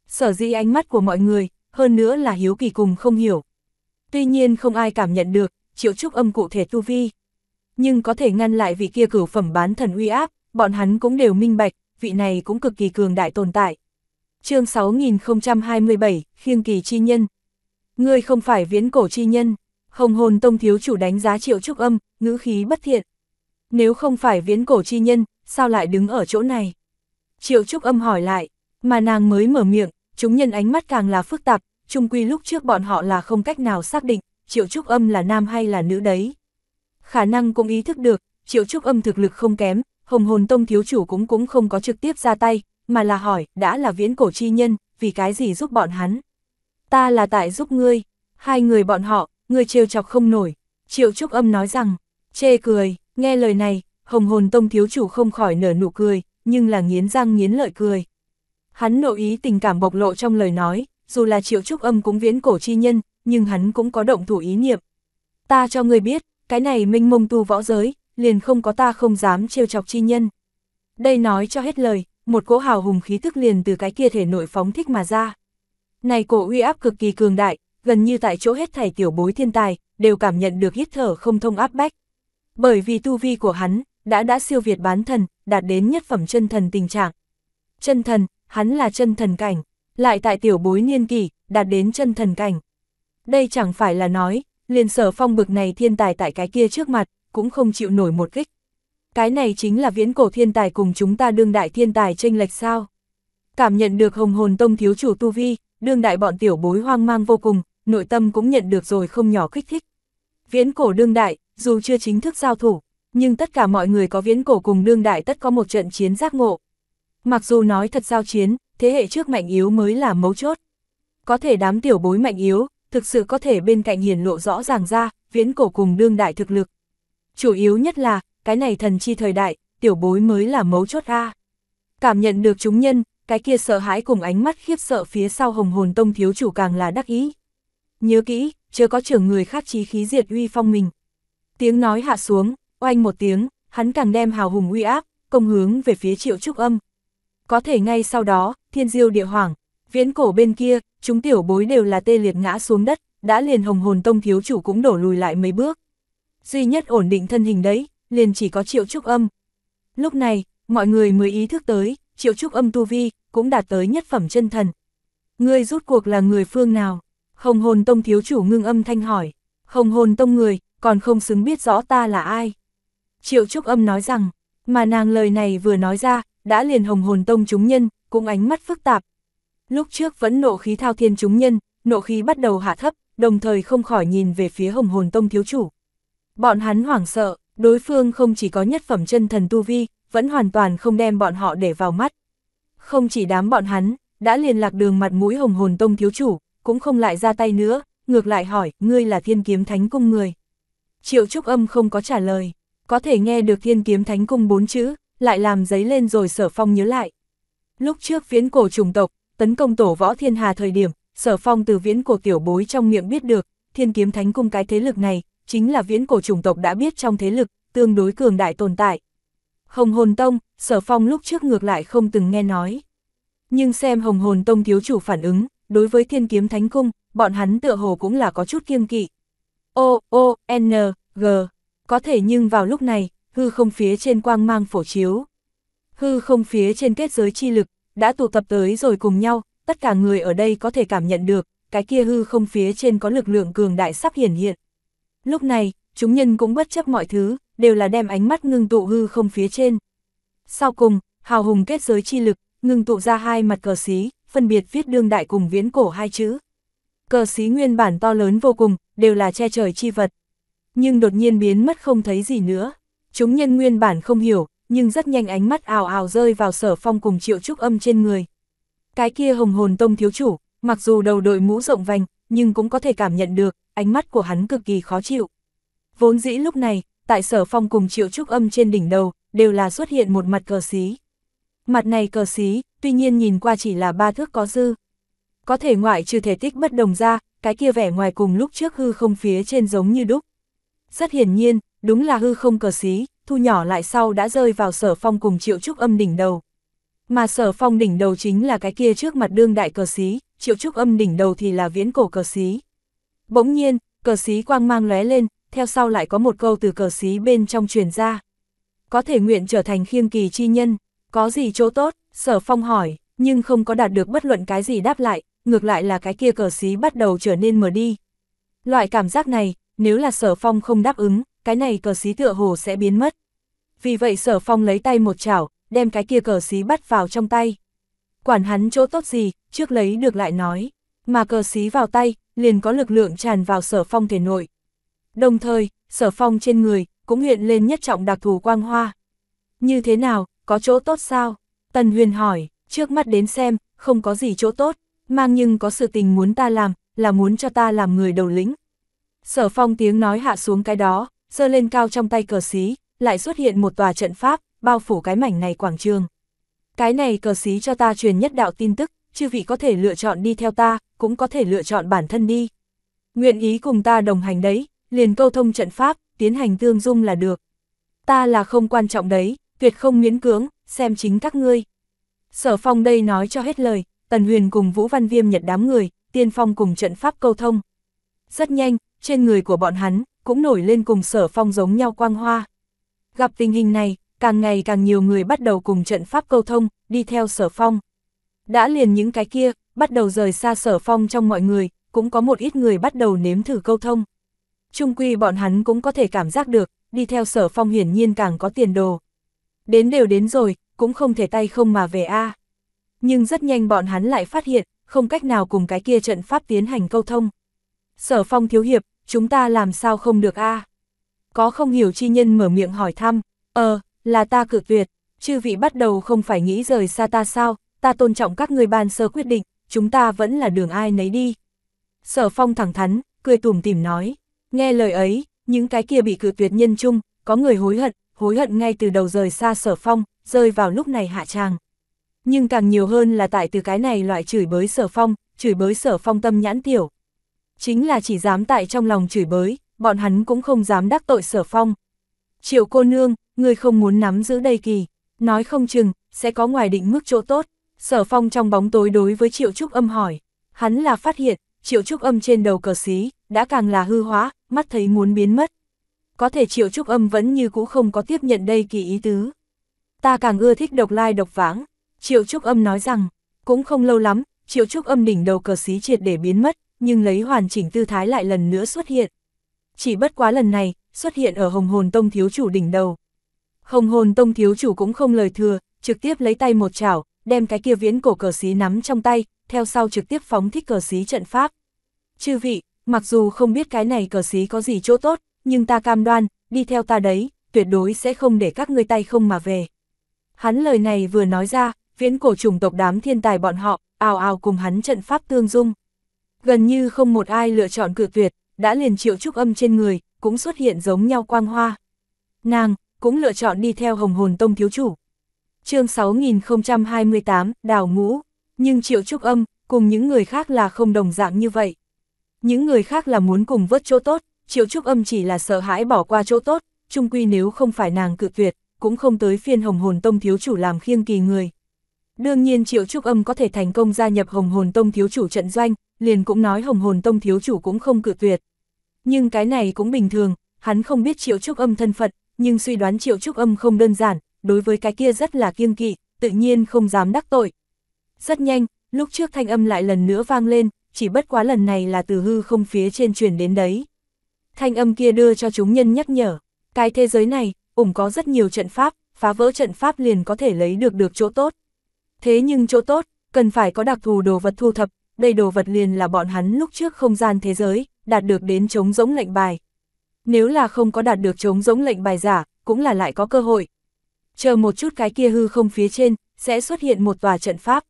Sở dĩ ánh mắt của mọi người, hơn nữa là hiếu kỳ cùng không hiểu. Tuy nhiên không ai cảm nhận được Triệu Trúc Âm cụ thể tu vi, nhưng có thể ngăn lại vị kia cửu phẩm bán thần uy áp, bọn hắn cũng đều minh bạch, vị này cũng cực kỳ cường đại tồn tại chương 6027, khiêng kỳ chi nhân. Ngươi không phải viễn cổ chi nhân, hồng hồn tông thiếu chủ đánh giá triệu trúc âm, ngữ khí bất thiện. Nếu không phải viễn cổ chi nhân, sao lại đứng ở chỗ này? Triệu trúc âm hỏi lại, mà nàng mới mở miệng, chúng nhân ánh mắt càng là phức tạp, chung quy lúc trước bọn họ là không cách nào xác định, triệu trúc âm là nam hay là nữ đấy. Khả năng cũng ý thức được, triệu trúc âm thực lực không kém, hồng hồn tông thiếu chủ cũng cũng không có trực tiếp ra tay, mà là hỏi, đã là viễn cổ chi nhân, vì cái gì giúp bọn hắn? Ta là tại giúp ngươi, hai người bọn họ, ngươi trêu chọc không nổi. Triệu Trúc Âm nói rằng, chê cười, nghe lời này, hồng hồn tông thiếu chủ không khỏi nở nụ cười, nhưng là nghiến răng nghiến lợi cười. Hắn nội ý tình cảm bộc lộ trong lời nói, dù là Triệu Trúc Âm cũng viễn cổ chi nhân, nhưng hắn cũng có động thủ ý niệm. Ta cho ngươi biết, cái này minh mông tu võ giới, liền không có ta không dám trêu chọc chi nhân. Đây nói cho hết lời, một cỗ hào hùng khí thức liền từ cái kia thể nội phóng thích mà ra. Này cổ uy áp cực kỳ cường đại, gần như tại chỗ hết thảy tiểu bối thiên tài, đều cảm nhận được hít thở không thông áp bách. Bởi vì tu vi của hắn, đã đã siêu việt bán thần, đạt đến nhất phẩm chân thần tình trạng. Chân thần, hắn là chân thần cảnh, lại tại tiểu bối niên kỳ đạt đến chân thần cảnh. Đây chẳng phải là nói, liền sở phong bực này thiên tài tại cái kia trước mặt, cũng không chịu nổi một kích. Cái này chính là viễn cổ thiên tài cùng chúng ta đương đại thiên tài tranh lệch sao. Cảm nhận được hồng hồn tông thiếu chủ tu vi, đương đại bọn tiểu bối hoang mang vô cùng, nội tâm cũng nhận được rồi không nhỏ kích thích. Viễn cổ đương đại, dù chưa chính thức giao thủ, nhưng tất cả mọi người có viễn cổ cùng đương đại tất có một trận chiến giác ngộ. Mặc dù nói thật giao chiến, thế hệ trước mạnh yếu mới là mấu chốt. Có thể đám tiểu bối mạnh yếu, thực sự có thể bên cạnh hiển lộ rõ ràng ra, viễn cổ cùng đương đại thực lực. Chủ yếu nhất là, cái này thần chi thời đại, tiểu bối mới là mấu chốt a. Cảm nhận được chúng nhân, cái kia sợ hãi cùng ánh mắt khiếp sợ phía sau hồng hồn tông thiếu chủ càng là đắc ý. Nhớ kỹ, chưa có trưởng người khác chí khí diệt uy phong mình. Tiếng nói hạ xuống, oanh một tiếng, hắn càng đem hào hùng uy áp, công hướng về phía triệu trúc âm. Có thể ngay sau đó, thiên diêu địa hoàng, viễn cổ bên kia, chúng tiểu bối đều là tê liệt ngã xuống đất, đã liền hồng hồn tông thiếu chủ cũng đổ lùi lại mấy bước. Duy nhất ổn định thân hình đấy, liền chỉ có triệu trúc âm. Lúc này, mọi người mới ý thức tới, triệu trúc âm tu vi, cũng đạt tới nhất phẩm chân thần. Ngươi rút cuộc là người phương nào? Không hồn tông thiếu chủ ngưng âm thanh hỏi. Không hồn tông người, còn không xứng biết rõ ta là ai. Triệu trúc âm nói rằng, mà nàng lời này vừa nói ra, đã liền hồng hồn tông chúng nhân, cũng ánh mắt phức tạp. Lúc trước vẫn nộ khí thao thiên chúng nhân, nộ khí bắt đầu hạ thấp, đồng thời không khỏi nhìn về phía hồng hồn tông thiếu chủ. Bọn hắn hoảng sợ, đối phương không chỉ có nhất phẩm chân thần tu vi, vẫn hoàn toàn không đem bọn họ để vào mắt. Không chỉ đám bọn hắn, đã liền lạc đường mặt mũi hồng hồn tông thiếu chủ, cũng không lại ra tay nữa, ngược lại hỏi, ngươi là thiên kiếm thánh cung người. Triệu Trúc Âm không có trả lời, có thể nghe được thiên kiếm thánh cung bốn chữ, lại làm giấy lên rồi sở phong nhớ lại. Lúc trước viễn cổ trùng tộc, tấn công tổ võ thiên hà thời điểm, sở phong từ viễn cổ tiểu bối trong miệng biết được, thiên kiếm thánh cung cái thế lực này, chính là viễn cổ chủng tộc đã biết trong thế lực, tương đối cường đại tồn tại. Hồng Hồn Tông, Sở Phong lúc trước ngược lại không từng nghe nói. Nhưng xem Hồng Hồn Tông thiếu chủ phản ứng, đối với thiên kiếm thánh cung, bọn hắn tựa hồ cũng là có chút kiêng kỵ. O, O, N, G, có thể nhưng vào lúc này, hư không phía trên quang mang phổ chiếu. Hư không phía trên kết giới chi lực, đã tụ tập tới rồi cùng nhau, tất cả người ở đây có thể cảm nhận được, cái kia hư không phía trên có lực lượng cường đại sắp hiển hiện. Lúc này, chúng nhân cũng bất chấp mọi thứ, đều là đem ánh mắt ngưng tụ hư không phía trên. Sau cùng, hào hùng kết giới chi lực, ngưng tụ ra hai mặt cờ xí, phân biệt viết đương đại cùng viễn cổ hai chữ. Cờ xí nguyên bản to lớn vô cùng, đều là che trời chi vật. Nhưng đột nhiên biến mất không thấy gì nữa. Chúng nhân nguyên bản không hiểu, nhưng rất nhanh ánh mắt ào ào rơi vào sở phong cùng triệu trúc âm trên người. Cái kia hồng hồn tông thiếu chủ, mặc dù đầu đội mũ rộng vành, nhưng cũng có thể cảm nhận được, ánh mắt của hắn cực kỳ khó chịu. Vốn dĩ lúc này, tại sở phong cùng triệu trúc âm trên đỉnh đầu, đều là xuất hiện một mặt cờ xí. Mặt này cờ xí, tuy nhiên nhìn qua chỉ là ba thước có dư. Có thể ngoại trừ thể tích bất đồng ra, cái kia vẻ ngoài cùng lúc trước hư không phía trên giống như đúc. Rất hiển nhiên, đúng là hư không cờ xí, thu nhỏ lại sau đã rơi vào sở phong cùng triệu trúc âm đỉnh đầu. Mà sở phong đỉnh đầu chính là cái kia trước mặt đương đại cờ xí, triệu trúc âm đỉnh đầu thì là viễn cổ cờ xí. Bỗng nhiên, cờ xí quang mang lóe lên, theo sau lại có một câu từ cờ xí bên trong truyền ra. Có thể nguyện trở thành khiêm kỳ chi nhân, có gì chỗ tốt, sở phong hỏi, nhưng không có đạt được bất luận cái gì đáp lại, ngược lại là cái kia cờ xí bắt đầu trở nên mờ đi. Loại cảm giác này, nếu là sở phong không đáp ứng, cái này cờ xí tựa hồ sẽ biến mất. Vì vậy sở phong lấy tay một chảo, đem cái kia cờ xí bắt vào trong tay. Quản hắn chỗ tốt gì, trước lấy được lại nói, mà cờ xí vào tay, liền có lực lượng tràn vào sở phong thể nội. Đồng thời, sở phong trên người, cũng hiện lên nhất trọng đặc thù quang hoa. Như thế nào, có chỗ tốt sao? Tần Huyền hỏi, trước mắt đến xem, không có gì chỗ tốt, mang nhưng có sự tình muốn ta làm, là muốn cho ta làm người đầu lĩnh. Sở phong tiếng nói hạ xuống cái đó, giơ lên cao trong tay cờ xí, lại xuất hiện một tòa trận pháp, bao phủ cái mảnh này quảng trường. Cái này cờ xí cho ta truyền nhất đạo tin tức, chư vị có thể lựa chọn đi theo ta, cũng có thể lựa chọn bản thân đi. Nguyện ý cùng ta đồng hành đấy, liền câu thông trận pháp, tiến hành tương dung là được. Ta là không quan trọng đấy, tuyệt không miễn cưỡng, xem chính các ngươi. Sở phong đây nói cho hết lời, Tần Huyền cùng Vũ Văn Viêm nhật đám người, tiên phong cùng trận pháp câu thông. Rất nhanh, trên người của bọn hắn, cũng nổi lên cùng sở phong giống nhau quang hoa. Gặp tình hình này, càng ngày càng nhiều người bắt đầu cùng trận pháp câu thông, đi theo sở phong. Đã liền những cái kia, bắt đầu rời xa sở phong trong mọi người, cũng có một ít người bắt đầu nếm thử câu thông. Trung quy bọn hắn cũng có thể cảm giác được, đi theo sở phong hiển nhiên càng có tiền đồ. Đến đều đến rồi, cũng không thể tay không mà về A. Nhưng rất nhanh bọn hắn lại phát hiện, không cách nào cùng cái kia trận pháp tiến hành câu thông. Sở phong thiếu hiệp, chúng ta làm sao không được A. Có không hiểu chi nhân mở miệng hỏi thăm, ờ, là ta cự tuyệt, chư vị bắt đầu không phải nghĩ rời xa ta sao, ta tôn trọng các người ban sơ quyết định, chúng ta vẫn là đường ai nấy đi. Sở phong thẳng thắn, cười tủm tìm nói, nghe lời ấy, những cái kia bị cự tuyệt nhân chung, có người hối hận, hối hận ngay từ đầu rời xa sở phong, rơi vào lúc này hạ tràng. Nhưng càng nhiều hơn là tại từ cái này loại chửi bới sở phong, chửi bới sở phong tâm nhãn tiểu. Chính là chỉ dám tại trong lòng chửi bới, bọn hắn cũng không dám đắc tội sở phong. Triệu cô nương, ngươi không muốn nắm giữ đây kỳ, nói không chừng, sẽ có ngoài định mức chỗ tốt. Sở phong trong bóng tối đối với triệu trúc âm hỏi, hắn là phát hiện, triệu trúc âm trên đầu cờ xí, đã càng là hư hóa, mắt thấy muốn biến mất. Có thể triệu trúc âm vẫn như cũ không có tiếp nhận đây kỳ ý tứ. Ta càng ưa thích độc lai độc vãng, triệu trúc âm nói rằng, cũng không lâu lắm, triệu trúc âm đỉnh đầu cờ xí triệt để biến mất, nhưng lấy hoàn chỉnh tư thái lại lần nữa xuất hiện. Chỉ bất quá lần này, xuất hiện ở hồng hồn tông thiếu chủ đỉnh đầu không hồn tông thiếu chủ cũng không lời thừa, trực tiếp lấy tay một chảo, đem cái kia viễn cổ cờ xí nắm trong tay, theo sau trực tiếp phóng thích cờ xí trận pháp. Chư vị, mặc dù không biết cái này cờ xí có gì chỗ tốt, nhưng ta cam đoan, đi theo ta đấy, tuyệt đối sẽ không để các ngươi tay không mà về. Hắn lời này vừa nói ra, viễn cổ trùng tộc đám thiên tài bọn họ, ào ào cùng hắn trận pháp tương dung. Gần như không một ai lựa chọn cự tuyệt, đã liền triệu trúc âm trên người, cũng xuất hiện giống nhau quang hoa. Nàng, cũng lựa chọn đi theo hồng hồn tông thiếu chủ. chương 6028, đào ngũ, nhưng triệu trúc âm, cùng những người khác là không đồng dạng như vậy. Những người khác là muốn cùng vớt chỗ tốt, triệu trúc âm chỉ là sợ hãi bỏ qua chỗ tốt, trung quy nếu không phải nàng cự tuyệt, cũng không tới phiên hồng hồn tông thiếu chủ làm khiêng kỳ người. Đương nhiên Triệu Trúc Âm có thể thành công gia nhập Hồng Hồn Tông thiếu chủ trận doanh, liền cũng nói Hồng Hồn Tông thiếu chủ cũng không cự tuyệt. Nhưng cái này cũng bình thường, hắn không biết Triệu Trúc Âm thân phận, nhưng suy đoán triệu trúc âm không đơn giản, đối với cái kia rất là kiêng kỵ, tự nhiên không dám đắc tội. Rất nhanh, lúc trước thanh âm lại lần nữa vang lên, chỉ bất quá lần này là từ hư không phía trên truyền đến đấy. Thanh âm kia đưa cho chúng nhân nhắc nhở, cái thế giới này, ủng có rất nhiều trận pháp, phá vỡ trận pháp liền có thể lấy được được chỗ tốt. Thế nhưng chỗ tốt, cần phải có đặc thù đồ vật thu thập, đây đồ vật liền là bọn hắn lúc trước không gian thế giới, đạt được đến chống giống lệnh bài nếu là không có đạt được chống giống lệnh bài giả, cũng là lại có cơ hội. Chờ một chút cái kia hư không phía trên, sẽ xuất hiện một tòa trận pháp.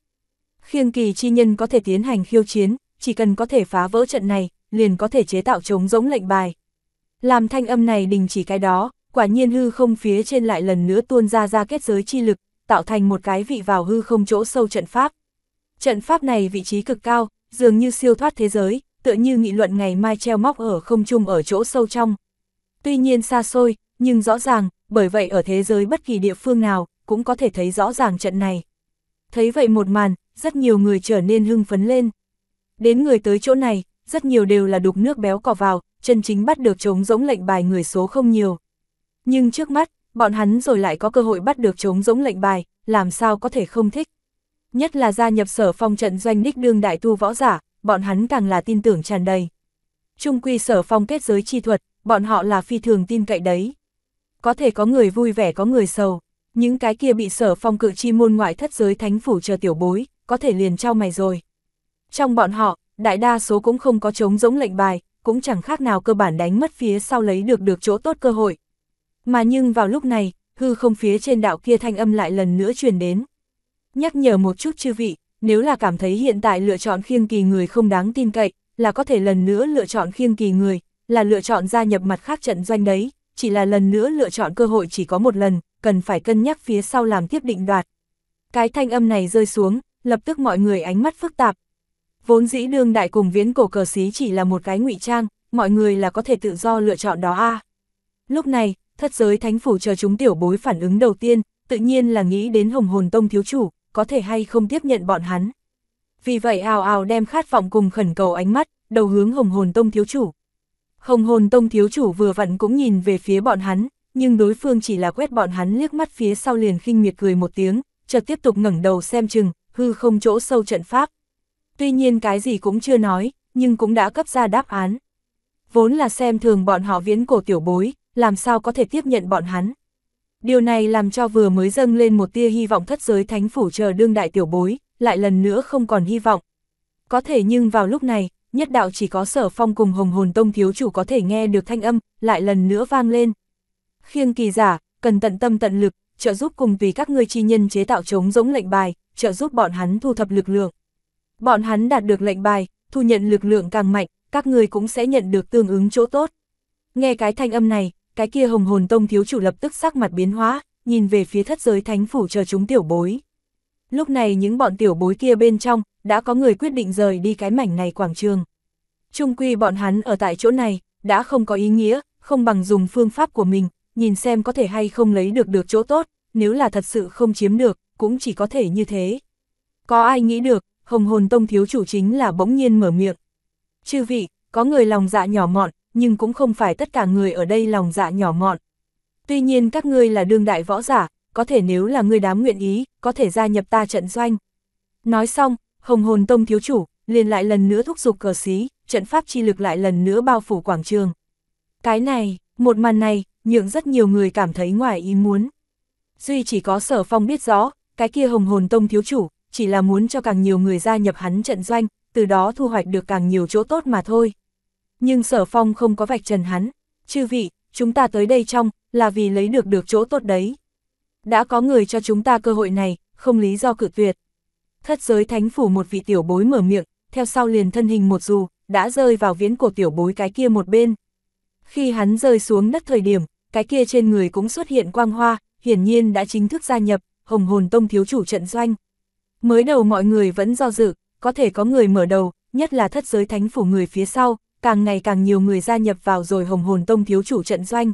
Khiêng kỳ chi nhân có thể tiến hành khiêu chiến, chỉ cần có thể phá vỡ trận này, liền có thể chế tạo chống giống lệnh bài. Làm thanh âm này đình chỉ cái đó, quả nhiên hư không phía trên lại lần nữa tuôn ra ra kết giới chi lực, tạo thành một cái vị vào hư không chỗ sâu trận pháp. Trận pháp này vị trí cực cao, dường như siêu thoát thế giới, tựa như nghị luận ngày mai treo móc ở không trung ở chỗ sâu trong, Tuy nhiên xa xôi, nhưng rõ ràng, bởi vậy ở thế giới bất kỳ địa phương nào, cũng có thể thấy rõ ràng trận này. Thấy vậy một màn, rất nhiều người trở nên hưng phấn lên. Đến người tới chỗ này, rất nhiều đều là đục nước béo cỏ vào, chân chính bắt được trống giống lệnh bài người số không nhiều. Nhưng trước mắt, bọn hắn rồi lại có cơ hội bắt được trống giống lệnh bài, làm sao có thể không thích. Nhất là gia nhập sở phong trận doanh đích đương đại tu võ giả, bọn hắn càng là tin tưởng tràn đầy. Trung quy sở phong kết giới chi thuật, bọn họ là phi thường tin cậy đấy. Có thể có người vui vẻ có người sầu, những cái kia bị sở phong cự chi môn ngoại thất giới thánh phủ chờ tiểu bối, có thể liền trao mày rồi. Trong bọn họ, đại đa số cũng không có chống giống lệnh bài, cũng chẳng khác nào cơ bản đánh mất phía sau lấy được được chỗ tốt cơ hội. Mà nhưng vào lúc này, hư không phía trên đạo kia thanh âm lại lần nữa truyền đến. Nhắc nhở một chút chư vị, nếu là cảm thấy hiện tại lựa chọn khiêng kỳ người không đáng tin cậy, là có thể lần nữa lựa chọn khiêng kỳ người, là lựa chọn gia nhập mặt khác trận doanh đấy, chỉ là lần nữa lựa chọn cơ hội chỉ có một lần, cần phải cân nhắc phía sau làm tiếp định đoạt. Cái thanh âm này rơi xuống, lập tức mọi người ánh mắt phức tạp. Vốn dĩ đương đại cùng viễn cổ cờ xí chỉ là một cái ngụy trang, mọi người là có thể tự do lựa chọn đó a. Lúc này, thất giới thánh phủ chờ chúng tiểu bối phản ứng đầu tiên, tự nhiên là nghĩ đến hồng hồn tông thiếu chủ, có thể hay không tiếp nhận bọn hắn. Vì vậy ào ào đem khát vọng cùng khẩn cầu ánh mắt, đầu hướng hồng hồn tông thiếu chủ. Hồng hồn tông thiếu chủ vừa vặn cũng nhìn về phía bọn hắn, nhưng đối phương chỉ là quét bọn hắn liếc mắt phía sau liền khinh miệt cười một tiếng, chợt tiếp tục ngẩng đầu xem chừng, hư không chỗ sâu trận pháp. Tuy nhiên cái gì cũng chưa nói, nhưng cũng đã cấp ra đáp án. Vốn là xem thường bọn họ viễn cổ tiểu bối, làm sao có thể tiếp nhận bọn hắn. Điều này làm cho vừa mới dâng lên một tia hy vọng thất giới thánh phủ chờ đương đại tiểu bối, lại lần nữa không còn hy vọng. Có thể nhưng vào lúc này, nhất đạo chỉ có sở phong cùng hồng hồn tông thiếu chủ có thể nghe được thanh âm, lại lần nữa vang lên. Khiêng kỳ giả, cần tận tâm tận lực, trợ giúp cùng tùy các ngươi chi nhân chế tạo chống giống lệnh bài, trợ giúp bọn hắn thu thập lực lượng. Bọn hắn đạt được lệnh bài, thu nhận lực lượng càng mạnh, các ngươi cũng sẽ nhận được tương ứng chỗ tốt. Nghe cái thanh âm này, cái kia hồng hồn tông thiếu chủ lập tức sắc mặt biến hóa, nhìn về phía thất giới thánh phủ chờ chúng tiểu bối. Lúc này những bọn tiểu bối kia bên trong, đã có người quyết định rời đi cái mảnh này quảng trường. Trung quy bọn hắn ở tại chỗ này, đã không có ý nghĩa, không bằng dùng phương pháp của mình, nhìn xem có thể hay không lấy được được chỗ tốt, nếu là thật sự không chiếm được, cũng chỉ có thể như thế. Có ai nghĩ được, hồng hồn tông thiếu chủ chính là bỗng nhiên mở miệng. Chư vị, có người lòng dạ nhỏ mọn, nhưng cũng không phải tất cả người ở đây lòng dạ nhỏ mọn. Tuy nhiên các ngươi là đương đại võ giả, có thể nếu là người đám nguyện ý, có thể gia nhập ta trận doanh. Nói xong, Hồng hồn tông thiếu chủ, liền lại lần nữa thúc giục cờ xí, trận pháp chi lực lại lần nữa bao phủ quảng trường. Cái này, một màn này, nhượng rất nhiều người cảm thấy ngoài ý muốn. Duy chỉ có sở phong biết rõ, cái kia hồng hồn tông thiếu chủ, chỉ là muốn cho càng nhiều người gia nhập hắn trận doanh, từ đó thu hoạch được càng nhiều chỗ tốt mà thôi. Nhưng sở phong không có vạch trần hắn, chư vị, chúng ta tới đây trong, là vì lấy được được chỗ tốt đấy. Đã có người cho chúng ta cơ hội này, không lý do cự tuyệt thất giới thánh phủ một vị tiểu bối mở miệng, theo sau liền thân hình một dù, đã rơi vào viễn cổ tiểu bối cái kia một bên. Khi hắn rơi xuống đất thời điểm, cái kia trên người cũng xuất hiện quang hoa, hiển nhiên đã chính thức gia nhập, hồng hồn tông thiếu chủ trận doanh. Mới đầu mọi người vẫn do dự, có thể có người mở đầu, nhất là thất giới thánh phủ người phía sau, càng ngày càng nhiều người gia nhập vào rồi hồng hồn tông thiếu chủ trận doanh.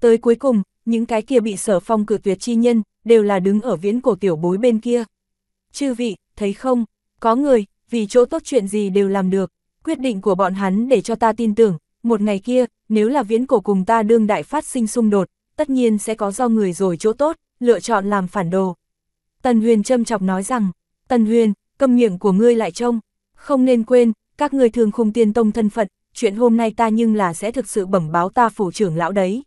Tới cuối cùng, những cái kia bị sở phong cử tuyệt chi nhân, đều là đứng ở viễn cổ tiểu bối bên kia chư vị, thấy không, có người, vì chỗ tốt chuyện gì đều làm được, quyết định của bọn hắn để cho ta tin tưởng, một ngày kia, nếu là viễn cổ cùng ta đương đại phát sinh xung đột, tất nhiên sẽ có do người rồi chỗ tốt, lựa chọn làm phản đồ. Tần Huyền châm chọc nói rằng, Tần Huyền, câm miệng của ngươi lại trông, không nên quên, các ngươi thường khung tiên tông thân phận, chuyện hôm nay ta nhưng là sẽ thực sự bẩm báo ta phủ trưởng lão đấy.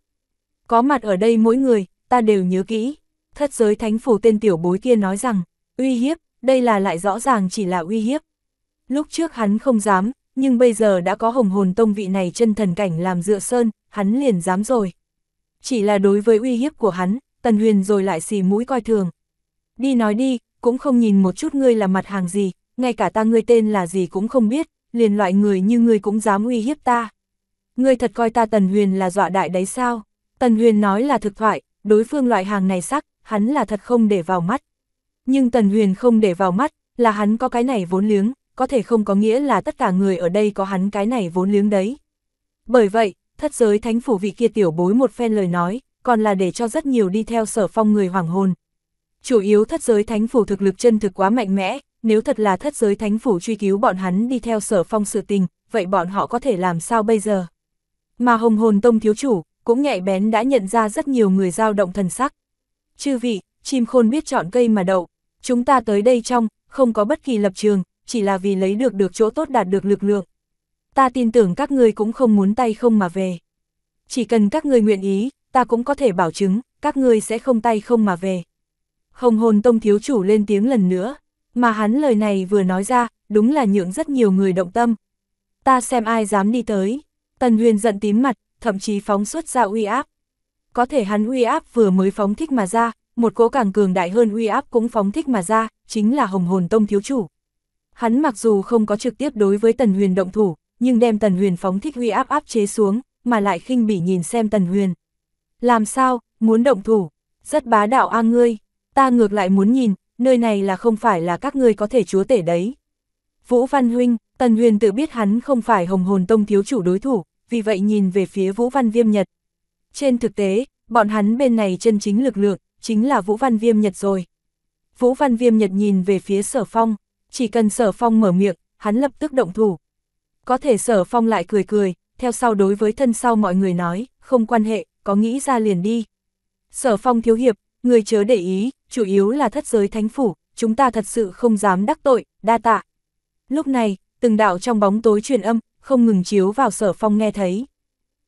Có mặt ở đây mỗi người, ta đều nhớ kỹ, thất giới thánh phủ tên tiểu bối kia nói rằng, Uy hiếp, đây là lại rõ ràng chỉ là uy hiếp. Lúc trước hắn không dám, nhưng bây giờ đã có hồng hồn tông vị này chân thần cảnh làm dựa sơn, hắn liền dám rồi. Chỉ là đối với uy hiếp của hắn, Tần Huyền rồi lại xì mũi coi thường. Đi nói đi, cũng không nhìn một chút ngươi là mặt hàng gì, ngay cả ta ngươi tên là gì cũng không biết, liền loại người như ngươi cũng dám uy hiếp ta. Ngươi thật coi ta Tần Huyền là dọa đại đấy sao? Tần Huyền nói là thực thoại, đối phương loại hàng này sắc, hắn là thật không để vào mắt. Nhưng Tần Huyền không để vào mắt, là hắn có cái này vốn liếng, có thể không có nghĩa là tất cả người ở đây có hắn cái này vốn liếng đấy. Bởi vậy, thất giới thánh phủ vị kia tiểu bối một phen lời nói, còn là để cho rất nhiều đi theo sở phong người hoàng hồn. Chủ yếu thất giới thánh phủ thực lực chân thực quá mạnh mẽ, nếu thật là thất giới thánh phủ truy cứu bọn hắn đi theo sở phong sự tình, vậy bọn họ có thể làm sao bây giờ? Mà hồng hồn tông thiếu chủ, cũng nhạy bén đã nhận ra rất nhiều người dao động thần sắc. Chư vị, chim khôn biết chọn cây mà đậu, chúng ta tới đây trong, không có bất kỳ lập trường, chỉ là vì lấy được được chỗ tốt đạt được lực lượng. Ta tin tưởng các ngươi cũng không muốn tay không mà về. Chỉ cần các ngươi nguyện ý, ta cũng có thể bảo chứng, các ngươi sẽ không tay không mà về. không hồn tông thiếu chủ lên tiếng lần nữa, mà hắn lời này vừa nói ra, đúng là nhượng rất nhiều người động tâm. Ta xem ai dám đi tới, Tần Huyền giận tím mặt, thậm chí phóng xuất ra uy áp. Có thể hắn uy áp vừa mới phóng thích mà ra, một cỗ càng cường đại hơn uy áp cũng phóng thích mà ra, chính là Hồng Hồn Tông thiếu chủ. Hắn mặc dù không có trực tiếp đối với Tần Huyền động thủ, nhưng đem Tần Huyền phóng thích uy áp áp chế xuống, mà lại khinh bỉ nhìn xem Tần Huyền. Làm sao, muốn động thủ, rất bá đạo a ngươi, ta ngược lại muốn nhìn, nơi này là không phải là các ngươi có thể chúa tể đấy. Vũ Văn Huynh, Tần Huyền tự biết hắn không phải Hồng Hồn Tông thiếu chủ đối thủ, vì vậy nhìn về phía Vũ Văn Viêm Nhật. Trên thực tế, bọn hắn bên này chân chính lực lượng, chính là Vũ Văn Viêm Nhật rồi. Vũ Văn Viêm Nhật nhìn về phía Sở Phong, chỉ cần Sở Phong mở miệng, hắn lập tức động thủ. Có thể Sở Phong lại cười cười, theo sau đối với thân sau mọi người nói, không quan hệ, có nghĩ ra liền đi. Sở Phong thiếu hiệp, người chớ để ý, chủ yếu là thất giới thánh phủ, chúng ta thật sự không dám đắc tội, đa tạ. Lúc này, từng đạo trong bóng tối truyền âm, không ngừng chiếu vào Sở Phong nghe thấy.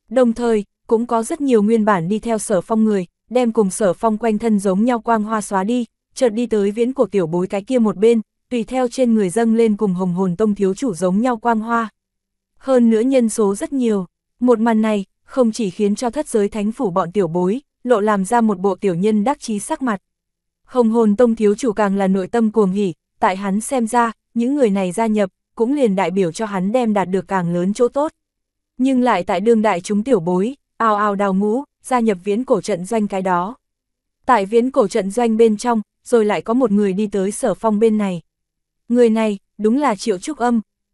Đồng thời, cũng có rất nhiều nguyên bản đi theo Sở Phong người, đem cùng sở phong quanh thân giống nhau quang hoa xóa đi, chợt đi tới viễn của tiểu bối cái kia một bên, tùy theo trên người dâng lên cùng hồng hồn tông thiếu chủ giống nhau quang hoa. Hơn nữa nhân số rất nhiều, một màn này, không chỉ khiến cho thất giới thánh phủ bọn tiểu bối, lộ làm ra một bộ tiểu nhân đắc chí sắc mặt. Hồng hồn tông thiếu chủ càng là nội tâm cuồng hỉ, tại hắn xem ra, những người này gia nhập, cũng liền đại biểu cho hắn đem đạt được càng lớn chỗ tốt. Nhưng lại tại đương đại chúng tiểu bối, ao ao đào ngũ, gia nhập viễn cổ trận doanh cái đó. Tại viễn cổ trận doanh bên trong, rồi lại có một người đi tới sở phong bên này. Người này, đúng là Triệu Trúc Âm,